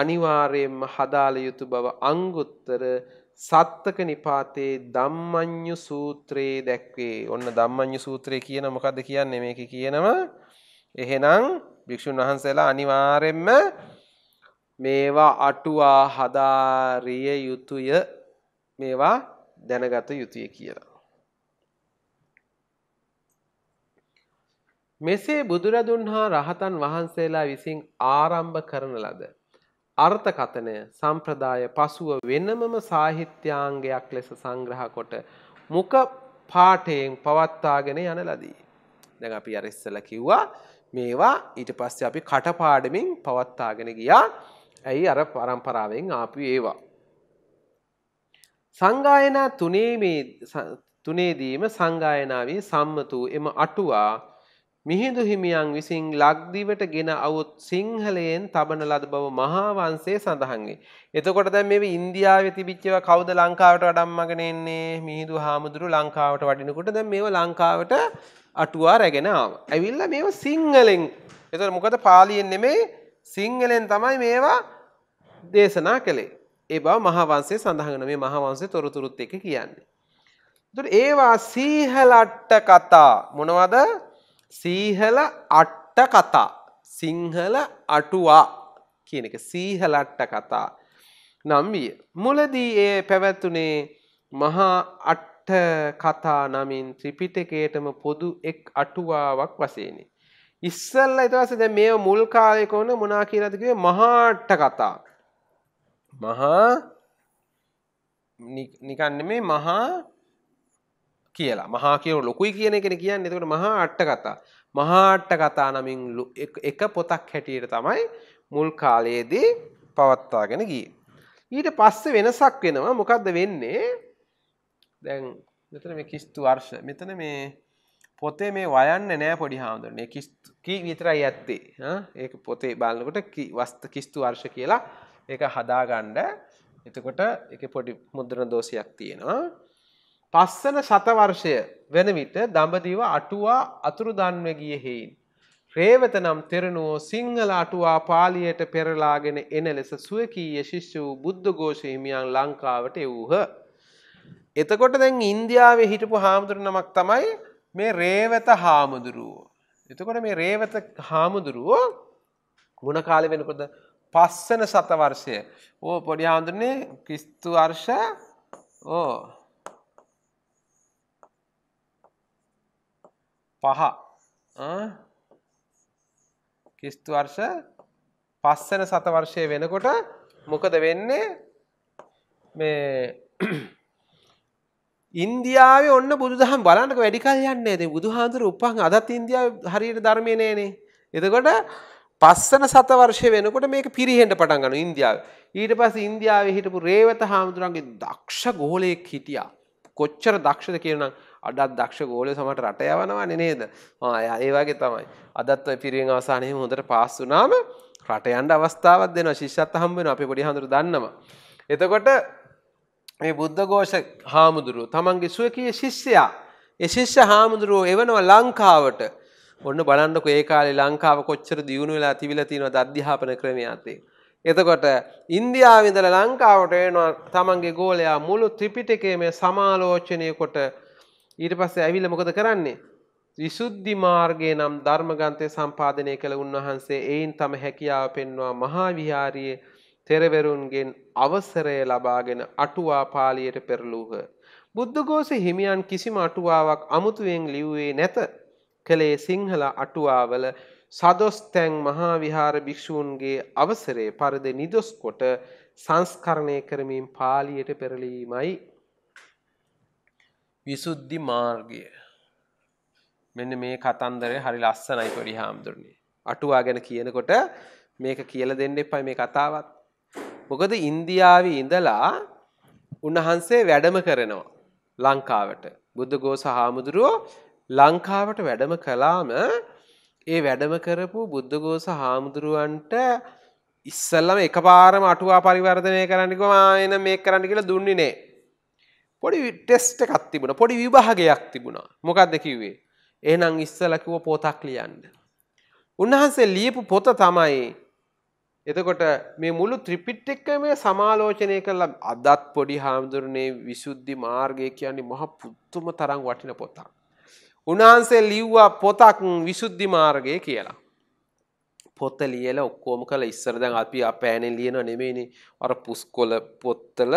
අනිවාර්යයෙන්ම හදාළ යුතු බව අංගුත්තර සත්තක නිපාතේ ධම්මඤ්ඤු සූත්‍රයේ දැක්වේ. ඔන්න ධම්මඤ්ඤු සූත්‍රය කියන මොකද්ද කියන්නේ මේකේ කියනවා? එහෙනම් භික්ෂුන් වහන්සේලා අනිවාර්යෙන්ම මේවා අටුවා හදාරිය යුතුය මේවා දැනගත යුතුය කියලා. මෙසේ බුදුරදුන් හා රහතන් වහන්සේලා විසින් ආරම්භ කරන ලද අර්ථකතනය සම්ප්‍රදාය පසුව වෙනමම සාහිත්‍යාංගයක් ලෙස සංග්‍රහ කොට මුක පාටයෙන් පවත්තාගෙන යන ලදී. දැන් අපි අර ඉස්සල කිව්වා මේවා ඊට පස්සේ අපි කටපාඩමින් පවත්තාගෙන ගියා. ඇයි අර පරම්පරාවෙන් ආපු ඒවා. සංගායනා තුනේ මේ තුනේදීම සංගායනාවේ සම්මතු එම අටුවා මිහිඳු හිමියන් විසින් ලක්දිවට ගෙන අවුත් සිංහලයෙන් තබන ලද බව මහා වංශයේ සඳහන් වේ. එතකොට දැන් මේව ඉන්දියාවේ තිබිච්ච ඒවා කවුද ලංකාවට වඩම්මගෙන එන්නේ? මිහිඳු හාමුදුරු ලංකාවට වඩිනකොට දැන් මේව ලංකාවට අටුවා රැගෙන ආවා. ඇවිල්ලා මේව සිංහලෙන්. එතකොට මොකද පාලියෙන් නෙමෙයි සිංහලෙන් තමයි මේවා දේශනා කළේ. ඒ බව මහා වංශයේ සඳහන් වෙන මේ මහා වංශයේ තොරතුරුත් එක කියන්නේ. එතකොට ඒවා සීහලට්ට කතා මොනවද? සීහල අට්ට කතා සිංහල අටුවා කියන එක සීහලට්ට කතා නම් විය. මුලදී ඒ පැවැත්තුනේ මහා අට්ට කතා නමින් ත්‍රිපිටකයටම පොදු එක් අටුවාවක් වසේනේ. ඉස්සල්ල එතවස දැ මේ මුල් කාලයක ඕන මොනා කියලතිකේ මහාට්ට කතා. මහා නිකන්න මේ මහා කියලා මහා කියව ලොකුයි කියන කෙන කියන්න එතකට මහා අට්ට කතා මහාට්ට කතා නමින් එක පොතක් හැටියට තමයි මුල් කාලයේදී පවත්තාගෙන ගී. ඊට පස්ස වෙනසක් වෙනවා මොකක්ද වෙන්නේ දැන් මෙතන මේ කිස්තු වර්ෂ මෙතන මේ පොතේ මේ වයන්න නෑ පොඩි හාමුදුරනේ කිස්කී විතරයි ඇත්තේ ඒ පොතේ බලන්නකොට වස්ත කිස්තු වර්ෂ කියලා එක හදාගණ්ඩ එතකොට එක පොඩි මුද්‍රණ දෝෂයක් තියෙනවා පස්සන සතවර්ෂය වෙන විට දඹදිව අටුවා අතුරුදන්ව ගිය හේයින්. රේවත නම් තෙරණුවෝ සිංහල අටුවා පාලියට පෙරලාගෙන එන ලෙස සුවකීය ශිෂ්‍ය වූ බුද්ධඝෝෂ හිමියන් ලංකාවට එවූහ. එතකොට දැන් ඉන්දියාවේ හිටපු හාමුදුරු නමක් තමයි මේ රේවත හාමුදුරුවෝ. එතකොට මේ රේවත හාමුදුරුවෝ මොන කාලෙ වෙනකොද පස්සන සතවර්ෂය. ඕ පොඩි හාමුදුරනේ ක්‍රිස්තු වර්ෂ ඕ පහ කිස්තු වර්ෂ පස්සන සතවර්ෂය වෙනකොට මොකද වෙන්නේ මේ [CLEARS THROAT] ඉන්දියාව ඔන්න බුදුදහම් බලන්නක වැඩිකල් යන්නේ ති බුදුහාන්දුර උපන් අදත් ඉන්දියාව හරියට ධර්මය නේනේ එතකොට පස්සන සතවර්ෂය වෙනකොට මේක පිරිහෙන්ට පටන් ගන්න ඉන්දියාව ඊට පස් ඉන්දියාව හිටපු රේවත හාමුදුරන්ගේ දක්ෂ ගෝලයෙක් හිටියා කොච්චර දක්ෂද කියනම් අඩත් දක්ෂ ගෝලය සමට රට යවනවන්නේ නේද ඒවාගේ තමයි අදත් පිරිවෙන් අවසානයම හොඳට පාස් වුනාම රට යන්ඩ අවස්ථාවත් දෙන ශිෂ්‍යත් හම්බෙන අපි පොඩි හඳුර දන්නවා. එතකොට මේ බුද්ධඝෝෂ හාමුදුරුව තමන්ගේ සුවකීය ශිෂ්‍යයා ඒ ශිෂ්‍ය හාමුදුරුවෝ එවනවා ලංකාවට ඔන්න බලන්නක ඒ කාලේ ලංකාව කොච්චර දියුණු වෙලා තිබිලා තියෙනවද අධ්‍යාපන ක්‍රමය අතේ. එතකොට ඉන්දියාවේ ඉඳලා ලංකාවට එනවා තමන්ගේ ගෝලයා මුළු ත්‍රිපිටකයේ සමාලෝචනය කොට ඊට පස්සේ ඇවිල්ල මොකද කරන්නේ විසුද්ධි මාර්ගයේ නම් ධර්මගන්තය සම්පාදනය කළ උන්වහන්සේ එයින් තම හැකියාව පෙන්වා මහා විහාරයේ තෙරවරුන්ගෙන් අවසරය ලබාගෙන අටුවා පාලියට පෙරලූහ. බුද්ධඝෝස හිමියන් කිසිම අටුවාවක් අමුතුවෙන් ලිව්වේ නැත. කලේ සිංහල අටුවාවල සදොස්තැන් මහා විහාර භික්ෂූන්ගේ අවසරයේ පරිදි නිදොස් කොට සංස්කරණය කරමින් පාලියට පෙරලීමයි විසුද්ධි මාර්ගය මෙන්න මේ කතන්දරය හරි ලස්සනයි පොඩි හාමුදුරනේ. අටුවා ගැන කියනකොට මේක කියලා දෙන්න එපයි මේ කතාවත්. මොකද ඉන්දියාවේ ඉඳලා උන්වහන්සේ වැඩම කරනවා ලංකාවට. බුද්ධඝෝස හාමුදුරුවෝ ලංකාවට වැඩම කළාම ඒ වැඩම කරපු බුද්ධඝෝස හාමුදුරුවන්ට ඉස්සල්ලාම එකපාරම අටුවා පරිවර්තනය කරන්න කිව්වා මම එන මේක කරන්න කියලා දුන්නේ නෑ. පොඩි ටෙස්ට එකක් තිබුණ පොඩි විභාගයක් තිබුණා මොකක් දෙකිවේ ඒනං ඉස්සලකිව පොතක් ලියන්න. උන්වහන්සේ ලියපු පොත තමයි එතකොට මේ මුළු ත්‍රිපිට්ටෙක්කම සමාලෝචනය කළ අදත් පොඩි හාමුදුරණේ විශුද්ධි මාර්ගය කියන්නේ මහ පුත්තුම තරම් වටින පොතක්. උන්වහන්සේ ලිව්වා පොතක් විශුද්ධි මාර්ගය කියලා. පොත ලියල ඔක්කෝම කළ ඉස්සර දැන් අපි අපෑනෙන් ලියන නෙමේනි අර පුස්කොල පොත්තල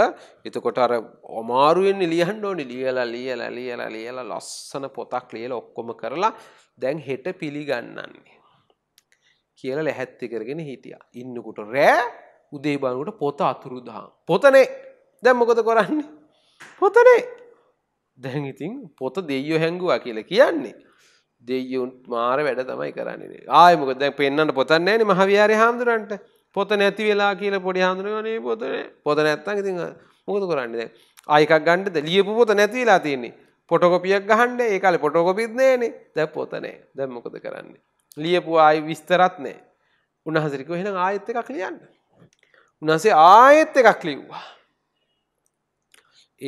එතකොට අර ඔමාරුවෙන් ලියන්න ඕනි ලියලා ලියලා ලියලා ලියලා ලස්සන පොතක් ලියලා ඔක්කොම කරලා දැන් හෙට පිළිගන්නන්නේ කියලා ලැහැත්ති කරගෙන හිටියා ඉන්නකුට රෑ උදේ බානුට පොත අතුරුදහන් පොතනේ දැන් මොකද කරන්නේ පොතනේ දැන් ඉතින් පොත දෙයෝ හැංගුවා කියලා කියන්නේ දෙයියුන් මාර වැඩ තමයි කරන්නේ ආයමක දැ පෙන්න්නට පොතන්නෑ මහවියාර හාමුදුරන්ට පොත නැති වෙලා කියල පොඩි හාමුදුරුවනේ පොතන පොත නැත්තන් ඉතින් මුහද කරන්නද අයක ගණ්ඩද ලියපු පොත නැතිවෙලා තියන්නේ පොටකොපියක් ගහන්ඩ ඒකාල පොටකොපිත් නෑනේ දැ පොතනෑ දැම් මොකද කරන්නේ. ලියපු ආයි විස්තරත් නෑ උනහසරික හෙන ආයත්ත එකක් ලියන්න. උනසේ ආයත්ත එකක් ලිව්වා.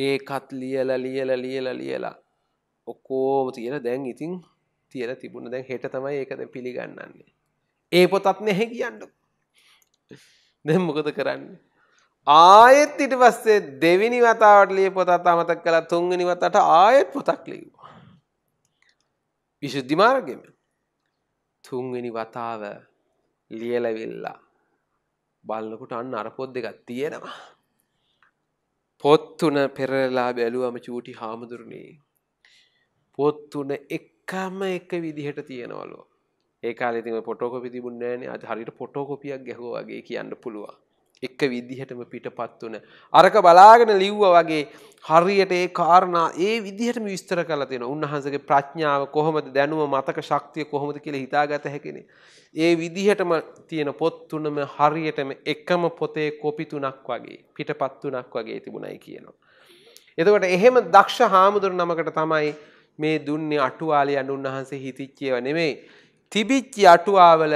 ඒකත් ලියල ලියල ලියල ලියලා ඔක්කෝම තියෙන දැන් ඉතින් තියල තිබුණ දැන් හෙට තමයි ඒකද පිළිගන්නන්නේ. ඒ පොතත් නැහැ කියන්න. දැ මොකද කරන්න. ආයෙත් ඉට පස්සේ දෙවිනි වතාවට ලිය පොතත් අමතක් කලා තුංගනිවතට ආයෙත් පොතක් ලිවවා. විශුද්ධිමාර්ගම තුංගනි වතාව ලියලවෙල්ලා බලන්නකුට අන්න අරපොද් දෙකක් තියෙනවා. පොත්තුන පෙරලා බැලුවම චූටි හාමුදුරණේ. පොත්තුන එක් එකම එක විදිහට තියෙනවලු ඒකාල ඉතිම පොටෝකොපි තිබුණෑන අද හරිට පොටෝකොපියක් ගැහෝ වගේ කියන්න පුළුවන් එක විදිහටම පිට පත් වන අරක බලාගෙන ලිව්ව වගේ හරියට ඒ කාරණා ඒ විදිහටම විස්තර කල තියෙන උන්වහන්සගේ ප්‍රඥාව කොහොමද දැනුව මතක ශක්තිය කොහොමද කියල හිතාගත හැකෙන ඒ විදිහටම තියෙන පොත්තුනම හරියටම එකම පොතේ කොපිතුනක් වගේ පිට පත්තුනක් වගේ තිබුණයි කියනවා. එතකට එහෙම දක්ෂ හාමුදුර නමකට තමයි මේ දුන්නේ අටුවාලයන් උන්වහන්සේ හිතිච්ච ඒවා නෙමෙයි. තිබිච්ච අටුවාවල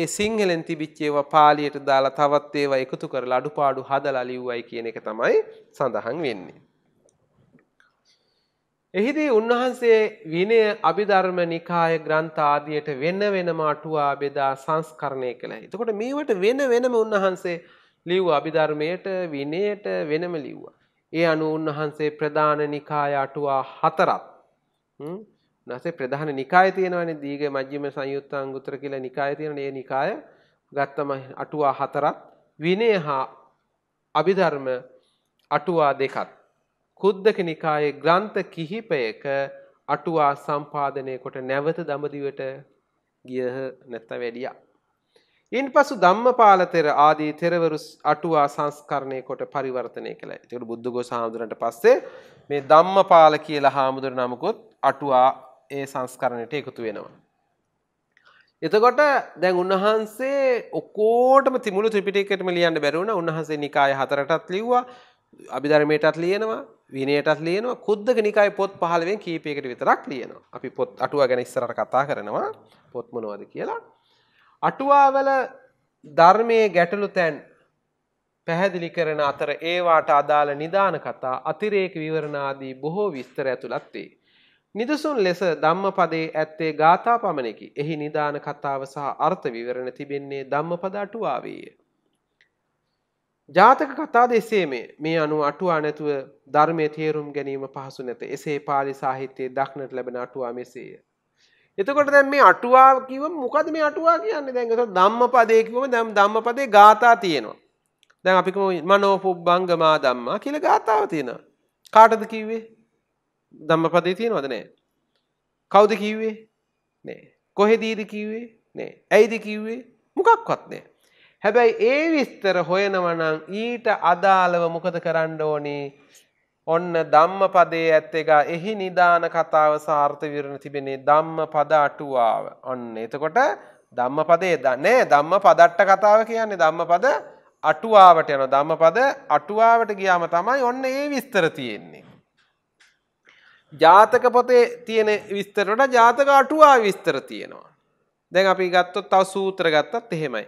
ඒ සිංහලෙන් තිබිච්ච ඒවා පාලියට දාලා තවත් ඒවා එකතු කරලා අඩුපාඩු හදලා ලිව්වයි කියන එක තමයි සඳහන් වෙන්නේ. එහිදී උන්වහන්සේ විනය අභිධර්ම නිකාය ග්‍රන්ථ ආදියට වෙන වෙනම අටුවා බෙදා සංස්කරණය කළා. එතකොට මේවට වෙන වෙනම උන්වහන්සේ ලිව්ව අභිධර්මයට විනයට වෙනම ලිව්වා. ඒ අනුව උන්වහන්සේ ප්‍රධාන නිකාය අටුවා හතරක් නැසේ ප්‍රධාන නිකාය තියෙනවනේ දීග මජ්ජිම සංයුත්ත අංගුත්තර කියලා නිකාය තියෙනනේ ඒ නිකාය ගත්තම අටුවා හතරක් විනය හා අභිධර්ම අටුවා දෙකත් කුද්දක නිකායේ ග්‍රන්ථ කිහිපයක අටුවා සම්පාදනය කොට නැවත දඹදිවට ගියහ නැත්ත වැඩියා ඉන්පසු ධම්මපාල තෙර ආදී තෙරවරු අටුවා සංස්කරණය කොට පරිවර්තනය කළා. ඒකට බුද්ධඝෝස හාමුදුරන්ට පස්සේ මේ ධම්මපාල කියලා හාමුදුර නමකුත් අටුවා ඒ සංස්කරණයට එකතු වෙනවා. එතකොට දැන් උන්වහන්සේ ඔක්කොටම තිමුළු ත්‍රිපිටකයටම ලියන්න බැරි වුණා. උන්වහන්සේ නිකාය හතරටත් ලිව්වා. අභිධර්මයටත් ලියනවා විනයටත් ලියනවා කුද්දක නිකාය පොත් 15 කීපයකට විතරක් ලියනවා. අපි පොත් අටුවා ගැන ඉස්සරහට කතා කරනවා. පොත් මොනවද කියලා. අටුවාවල ධර්මයේ ගැටලු තැන් පැහැදිලි කරන අතර ඒවාට අදාළ නිදාන කතා අතිරේක විවරණාදී බොහෝ විස්තර ඇතුළත් වේ. නිදසුන් ලෙස ධම්මපදයේ ඇත්තේ ගාථා පමණකි. එහි නිදාන කතාව සහ අර්ථ විවරණ තිබෙන්නේ ධම්මපද අටුවාවේය. ජාතක කතාද එසේ මේ මේ අනු අටුවා නැතුව ධර්මය තේරුම් ගැනීම පහසු නැත. එසේ පාලි සාහිත්‍යයේ දක්නට ලැබෙන අටුවා මෙසේය. එතකොට දැන් මේ අටුවා කිව්වම මොකද මේ අටුවා කියන්නේ? දැන් ඒතකොට ධම්මපදේ කිව්වම දැන් ධම්මපදේ ගාථා තියෙනවා. දැන් අපි කිව්ව මනෝපුබ්බංගමා ධම්මා කියලා ගාථාව තියෙනවා. කාටද කිව්වේ? ධම්මපදේ තියෙනවද නැහැ? කවුද කිව්වේ? නැහැ. කොහෙදීද කිව්වේ? නැහැ. ඇයිද කිව්වේ? මොකක්වත් නැහැ. හැබැයි ඒ විස්තර හොයනවා නම් ඊට අදාළව මොකද කරන්න ඕනේ? ඔන්න ධම්මපදයේ ඇත්තේක එහි නිදාන කතාව සාර්ථ විරණ තිබෙනේ ධම්මපද අටුවාව. ඔන්න එතකොට ධම්මපදයේ නෑ ධම්මපදට්ට කතාව කියන්නේ ධම්මපද අටුවාවට යන ධම්මපද අටුවාවට ගියාම තමයි ඔන්න ඒ විස්තර තියෙන්නේ. ජාතක පොතේ තියෙන විස්තර වල ජාතක අටුවා විස්තර තියෙනවා. දැන් අපි ගත්තොත් තව සූත්‍ර ගත්තත් එහෙමයි.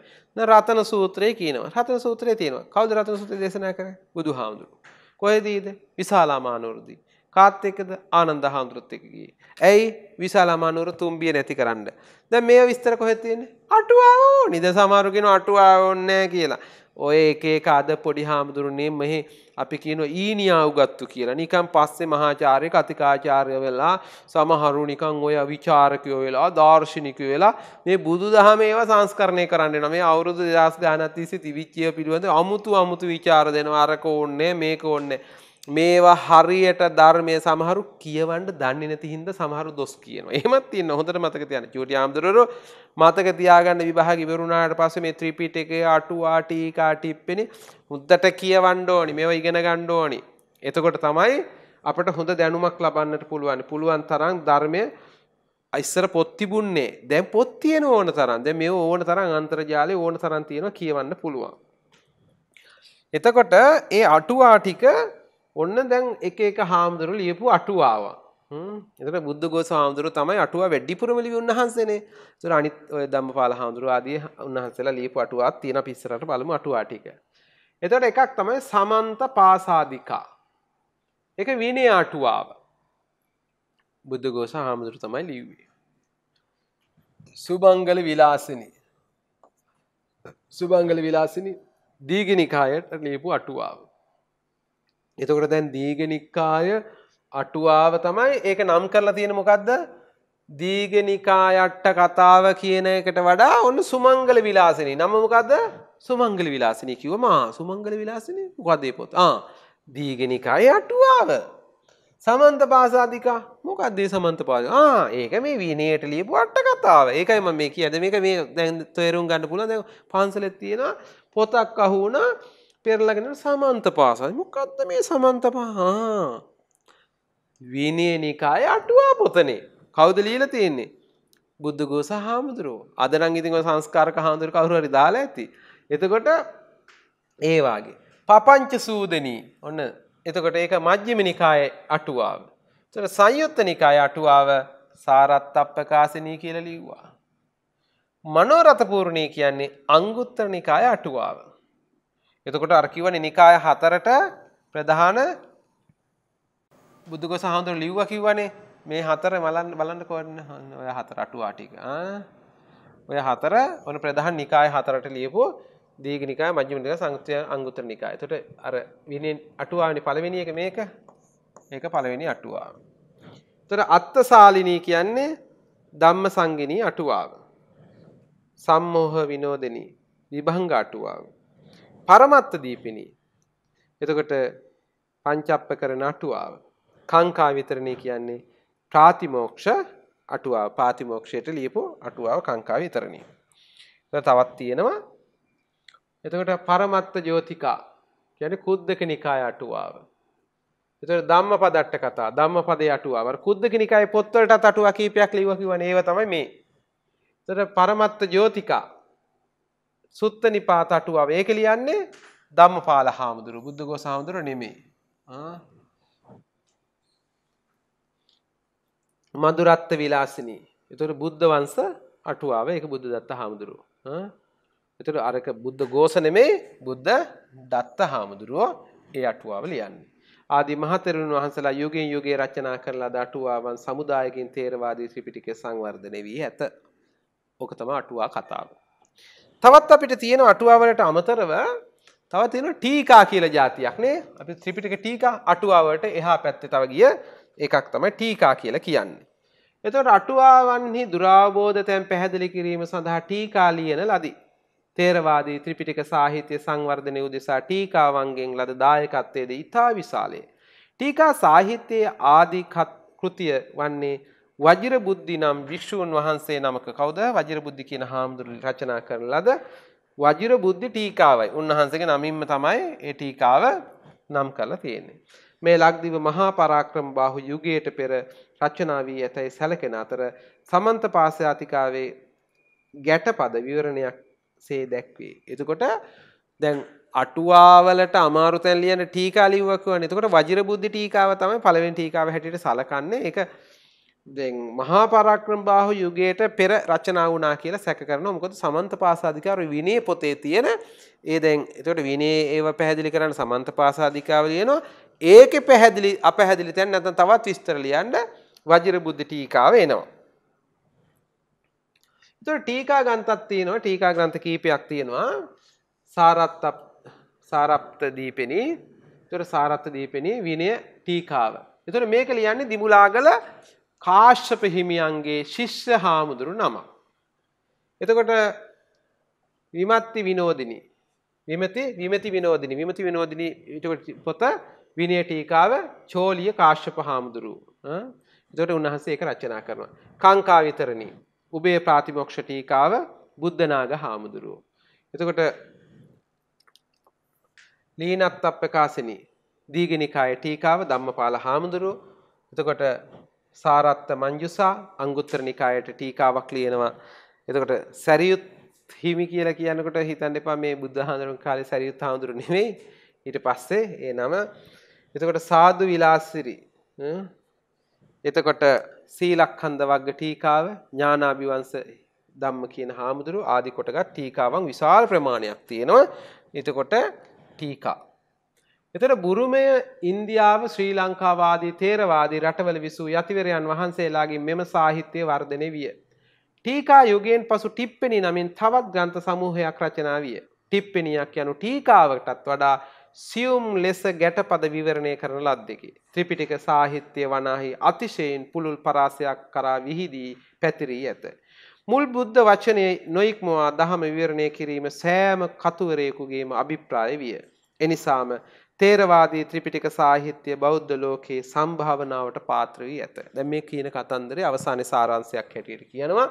රතන සූත්‍රය කියනවා. රතන සූත්‍රය තියෙනවා. කවුද රතන සූත්‍රය දේශනා කරන්නේ? බුදුහාමුදුරුවෝ. කොයදීද විශාලාමානුවරදී. කාත් එක්කද ආනන්ද හාමුදුරුවොත් එක්ක ගියේ. ඇයි විශාලාමානුවර තුම්බිය නැති කරන්න. දැන් මේව විස්තර කොහෙද තියෙන්නේ? අටුවාව ඕනි. දැන් සමහරු කියනවා අටුවාව ඕනේ නැහැ කියලා. ඔය එක එක අද පොඩි හාමුදුරනේ මෙහි අපි කියන ඊනියා උගත්තු කියලා. නිකන් පස්සේ මහාචාර්ය කතිකාචාර්ය වෙලා සමහරු නිකන් ඔය විචාරකයෝ වෙලා දාර්ශනිකයෝ වෙලා මේ බුදුදහම ඒවා සංස්කරණය කරන්න යනවා. මේ අවුරුදු 2000 ගණන් තිස්සේ තිවිච්චිය පිළිබඳ අමුතු අමුතු විචාර දෙනවා. අරක ඕන්නේ මේක ඕන්නේ. මේවා හරියට ධර්මය සමහරු කියවන්ට දන්නේ නැති හින්ද සමහරු දොස් කියන එහමත් තියන්න හොඳට මතක තියන චුටි ආම්දුරරු මතක තියාගන්න විභාග ඉවරුණාට පස මේ ත්‍රීපිට එක අටුවාටිකාටිප්පෙන හුද්දට කියවන්ඩ ඕනි මෙව ඉගෙන ගණ්ඩ ඕනි එතකොට තමයි අපට හොඳ දැනුමක් ලබන්නට පුළුවන් පුළුවන් තරම් ධර්මය අයිස්සර පොත්තිබුන්නේ දැන් පොත් තියෙන ඕන තරන් දැ මේ ඕන තරම් අන්තර්ජාලය ඕන තරන් තියෙන කියවන්න පුළුවන් එතකොට ඒ අටුවාටික ඔන්න දැන් එක එක හාමුදුරු ලියපු අටුවාව. එතට බුද්ධ ගෝස හාමුදුරු තමයි අටුව වැඩිපුරම ලිවි උන්වහන්සේනේ. ඒතර අනිත් ඔය ධම්මපාල හාමුදුරු ආදී උන්වහන්සේලා ලියපු අටුවාවක් තියෙන පිස්සරට බලමු අටුවා ටික. එතකොට එකක් තමයි සමන්ත පාසාదికා. ඒක විනය අටුවාව. බුද්ධ ගෝස හාමුදුරු තමයි ලිව්වේ. සුබංගල විලාසිනි. සුබංගල විලාසිනි දීගිනිකායට ලියපු අටුවාව. එතකොට දැන් දීගනිකාය අටුවාව තමයි ඒක නම් කරලා තියෙන මොකක්ද දීගනිකායට්ට කතාව කියන එකට වඩා ඔන්න සුමංගල විලාසනී නමමකක්ද සුමංගල විලාසනය කිවම සුමංගල විලාසනය ගදේ පොත් දීගනිකාය අටුවාව සමන්ත පාසාධිකා මොකක්දේ සමන්ත පාද ඒක මේ විනයට ලියපු අට්ට කතාව ඒකයිම මේ ඇද මේක මේ දැන් තේරුම් ගන්න පුල පන්සලෙත් තියෙන පොතක් අහුුණ පෙරලගෙන සමන්ත පාසයි මොකක්ද මේ සමන්ත පහා විනය නිකාය අටුවා පොතනේ කවුද ලීල තියෙන්නේ බුද්ධගෝ සහාමුදුරුව අදනං ඉතිව සංස්කාරක හාමුදුරු කවරු හරි දාලා ඇති එතකොට ඒවාගේ පපංච සූදනී ඔන්න එතකොට ඒක මජ්්‍යම නිකාය අටුවාව තර සංයුත්ත නිකාය අටුවාව සාරත් අප්පකාසිනී කියල ලිව්වා මනෝරතපූර්ණය කියන්නේ අංගුත්තර නිකාය අටුවාව එතකොට අරකිවන නිකාය හතරට ප්‍රධාන බුදුග සහන්තුර ලිව්ව කිව්වනේ මේ හතර මලන් බලන්න කොන්න හන්න ඔය හතර අටුවාටික ඔය හතර ඔන ප්‍රධහන් නිකාය හතරට ලියපු දීග නිකා මජ්‍යමනික සංක්‍රය අංගුතර නිකාය තොට අර විනෙන් අටුවානි පළවෙනි එක මේක ඒක පළවෙනි අටුවා. තොට අත්තසාලිනී කියන්නේ දම්ම සංගෙනී අටුවාව. සම්මෝහ විනෝදනී විභංග අටුවාව. පරමත්ත දීපිනී. එතකොට පංචප්ප කර නටුවාව. කාංකා විතරණේ කියන්නේ ප්‍රාතිමෝක්ෂ අටුවාව. පාතිමෝක්ෂයට ලියපු අටුවාව කාංකා විතරණේ. තවත් තියෙනවා. එතකොට පරමත්ත ජෝතිකා කියන්නේ කුද්දක නිකාය අටුවාව. එතකොට ධම්මපදට්ට කතා ධම්මපදේ අටුවාව. කුද්දක නිකායේ පොත්වලටත් අටුවා කීපයක් ලියුවා කිව්වනේ ඒව තමයි මේ. එතකොට පරමත්ත ජෝතිකා සුත්ත නිපාත අටුවාව ඒක ලියන්නේ ධම්මපාල හාමුදුරු බුද්ධ ගෝස හාමුදුරු නෙමේ මදුරත්ත විලාසිනී එතුට බුද්ධ වංස අටුවාව එක බුද්ධ දත්ත හාමුදුරු එතුට අරක බුද්ධ ගෝස නෙමේ බුද්ධ දත්ත හාමුදුරුවෝ ඒ අටුවාව ලියන්නේ ආදි මහතරුන් වහන්සලා යුගෙන් යුගේ රචනා කරලා දටුවාවන් සමුදායකින් තේරවාදී ත්‍රිපිටිකය සංවර්ධනය වී ඇත ඕක තම අටුවා කතාව තවත් අපිට තියෙන අටුවාවලට අමතරව තව තියෙන ටීකා කියල ජාතියක් නේ අපි ත්‍රිපිටක ටීකා අටුවාවට එහා පැත්තේ තව ගිය එකක් තමයි ටීකා කියල කියන්නේ. එතට අටුවාවන්හි දුරාබෝධ තැන් පැහැදිලි කිරීම සඳහා ටීකා ලියන ලදී. තේරවාදී ත්‍රිපිටික සාහිත්‍ය සංවර්ධනය උදෙසා ටීකාවන්ගෙන් ලද දායකත්වයේද ඉතා විශාලය. ටීකා සාහිත්‍යයේ ආදී කෘතිය වන්නේ වජිර බුද්ධි නම් භික්ෂූන් වහන්සේ නමක කවුද වජිර බුද්ධි කියන හාමුදුරුවෝ රචනා කරන ලද වජිර බුද්ධි ටීකාවයි. උන්වහන්සේගේ නමින්ම තමයි ඒ ටීකාව නම් කරලා තියෙන්නේ. මේ ලක්දිව මහා පරාක්‍රම බාහු යුගයට පෙර රචනා වී ඇතැයි සැලකෙන අතර සමන්ත පාසාතිකාවේ ගැටපද විවරණයක් සේ දැක්වේ. එතකොට දැන් අටුවාවලට අමාරු තැන් ලියන ටීකා ලිව්වා කියවනේ. එතකොට වජිර බුද්ධි ටීකාව තමයි පළවෙනි ටීකාව හැටියට සලකන්නේ. ඒක දැන් මහා පරාක්‍රමබාහු යුගයට පෙර රචනා වුණා කියලා සැක කරනවා. මොකද සමන්ත පාසාධිකාර විනය පොතේ තියෙන ඒ දැන් එතකොට විනය ඒව පැහැදිලි කරන්න සමන්ත පාසාධිකාව ලියනවා. ඒකේ පැහැදිලි අපැහැදිලි තැන් නැත්නම් තවත් විස්තර ලියන්න වජිර බුද්ධ ටීකාව එනවා. එතකොට ටීකා ග්‍රන්ථක් තියෙනවා. ටීකා ග්‍රන්ථ කීපයක් තියෙනවා. සාරත්ත සාරප්ත දීපෙනී. එතකොට සාරත්ත දීපෙනී විනය ටීකාව. එතකොට මේක ලියන්නේ දිමුලාගල කාශ්‍යප හිමියන්ගේ ශිෂ්‍ය හාමුදුරු නම. එතකොට විමත්ති විනෝදිනි විමති විමති විනෝදිනි විමති විනෝදිනි පොත විනය ටීකාව චෝලිය කාශ්‍යප හාමුදුරු දොට උන්හන්සේ එක රචනා කරනවා. කාංකා විතරණ උබේ ප්‍රාතිමොක්ෂ ටීකාව බුද්ධනාග හාමුදුරුව. එතකොට ලීනත් අප්පකාසිනි දීගනිකාය ටීකාව ධම්මපාල හාමුදුරුව එතකොට සාරත්ත මංජුසා අංගුත්තර නිකායට ටීකාවක් ලියනවා. එතකොට සැරියුත් හිමි කියලා කියනකොට හිතන්න එපා මේ බුද්ධහඳුරුන් කාලේ සැරියුත් හාමුදුරු නෙමෙයි. ඊට පස්සේ ඒ නම එතකොට සාදු විලාසිරි එතකොට සීලක්ඛන්ද වග්ග ටීකාව ඥානාභිවංශ ධම්ම කියන හාමුදුරු ආදි කොටගත් ටීකාවන් විශාල ප්‍රමාණයක් තියෙනවා. එතකොට ටීකා එතට බුරුමය ඉන්දියාව ශ්‍රී ලංකාවාදී තේරවාදී රටවල විසූ යතිවරයන් වහන්සේලාගේ මෙම සාහිත්‍යය වර්ධනය විය. ටීකා යුගෙන් පසු ටිප්පෙනි නමින් තවත් ග්‍රන්ථ සමූහයක් රචනා විය. ටිප්පෙනියක් යනු ටීකාවටත් වඩා සියුම් ලෙස ගැටපද විවරණය කරන ලද්දකි. ත්‍රිපිටික සාහිත්‍යය වනාහි අතිශයෙන් පුළුල් පරාසයක් කරා විහිදී පැතිරී ඇත. මුල් බුද්ධ වචනය නොයික්මවා දහම විවරණය කිරීම සෑම කතුවරයෙකුගේම අභිප්‍රාය විය. එනිසාම තේරවාදී ත්‍රිපිටික සාහිත්‍ය බෞද්ධ ලෝකයේ සම්භාවනාවට පාත්‍ර වී ඇත. දැන් මේ කියන කතන්දරේ අවසානයේ සාරාංශයක් හැටියට කියනවා.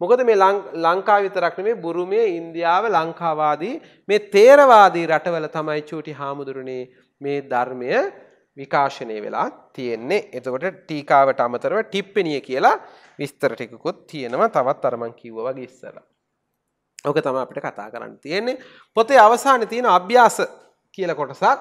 මොකද මේ ලංකාව විතරක් නෙමෙයි බුරුමය, ඉන්දියාව, ලංකාවාදී මේ තේරවාදී රටවල තමයි චූටි හාමුදුරනේ මේ ධර්මය විකාශනය වෙලා තියෙන්නේ. එතකොට ටීකාවට අමතරව ටිප්පෙනිය කියලා විස්තර ටිකකුත් තියෙනවා. තවත් අර මං කිව්වා වගේ ඉස්සලා. ඕක තමයි අපිට කතා කරන්න තියෙන්නේ. පොතේ අවසානයේ තියෙන අභ්‍යාස කියලා කොටසක්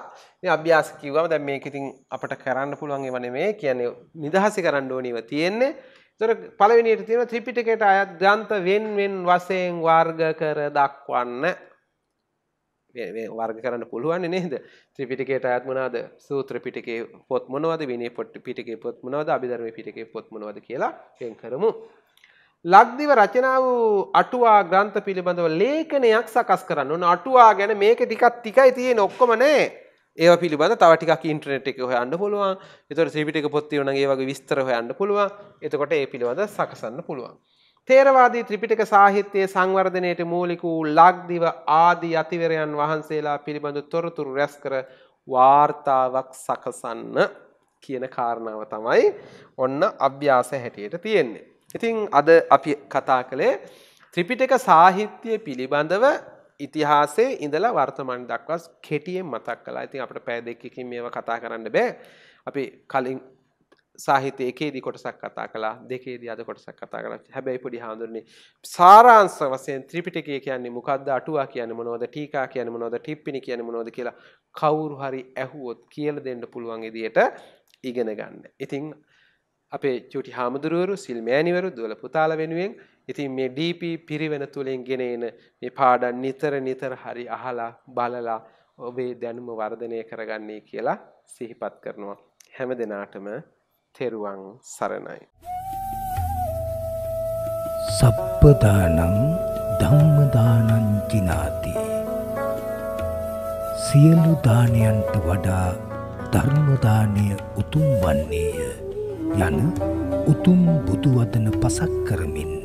අභ්‍යාස කිව්වම දැන් මේක ඉතින් අපිට කරන්න පුළුවන් ඒවා නෙමෙයි කියන්නේ නිදහසේ කරන්න ඕනේව තියෙන්නේ. ඒතර පළවෙනියට තියෙන ත්‍රිපිටකයට අයත් ග්‍රන්ථ වෙන් වෙන් වශයෙන් වර්ග කර දක්වන්න. වර්ග කරන්න පුළුවන් නේද? ත්‍රිපිටකයට අයත් මොනවාද? සූත්‍ර පිටකේ පොත් මොනවද? විනය පිටකේ පොත් මොනවද? අභිධර්ම පිටකේ පොත් මොනවද කියලා වෙන් කරමු. ලක්දිව රචනා වූ අටුවා ග්‍රන්ථ පිළිබඳව ලේඛනයක් සකස් කරන්න ඕන. අටුවා ගැන මේක ටිකක් ටිකයි තියෙන ඔක්කොම නෑ. ඒ පිළිබඳ තවටික ඉන්ට්‍රනට් එක හොයන්න පුළුවන් එතොට ත්‍රීපිටික පොත්ති වන ඒ වගේ විස්තර හොයන්න පුළුවන් එතකොට ඒ පිළිබඳ සකසන්න පුළුවන්. තේරවාදී ත්‍රිපිටක සාහිත්‍යයේ සංවර්ධනයට මූලිකූ ලක්දිව ආදී අතිවරයන් වහන්සේලා පිළිබඳ තොරතුරු රැස් කර වාර්තාවක් සකසන්න කියන කාරණාව තමයි ඔන්න අභ්‍යාස හැටියට තියෙන්නේ. ඉතින් අද අපි කතා කළේ ත්‍රිපිටක සාහිත්‍යය පිළිබඳව ඉතිහාසේ ඉඳලා වර්තමාන දක්වස් කෙටියෙන් මතක් කලා ඉතින් අපට පෑ දෙකකින් මේව කතා කරන්න බෑ අපි කලින් සාහිත්‍ය එකේදී කොටසක් කතා කළා දෙකේදී අද කොටසක් කතා කළා හැබැයි පොඩි හාඳුරන්නේ සාරාංශ වශයෙන් ත්‍රිපිටකය කියන්නේ මොකද්ද අටුවා කියන්නේ මොනවද ටීකා කියන්නේ මොනවද ටිප්පිනි කියන්නේ මොනවද කියලා කවුරු හරි ඇහුවොත් කියලා දෙන්න පුළුවන් විදියට ඉගෙන ගන්න. ඉතින් අපේ චුටි හාමුදුරුවරු සිල්මෑණිවරු දුවල පුතාල වෙනුවෙන් ඉතින් මේ DP පිරිවෙන තුලින් ගෙන එන මේ පාඩම් නිතර නිතර හරි අහලා බලලා ඔබේ දැනුම වර්ධනය කරගන්නේ කියලා සිහිපත් කරනවා. හැම දිනාටම තෙරුවන් සරණයි. සප්පදානං ධම්මදානං ජිනාති. සියලු දානයන්ට වඩා ධර්ම දානය උතුම් වන්නේය යන උතුම් බුදු වදන පසක් කරමින්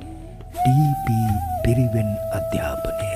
ටීපී පිරිවෙන් අධ්‍යාපනය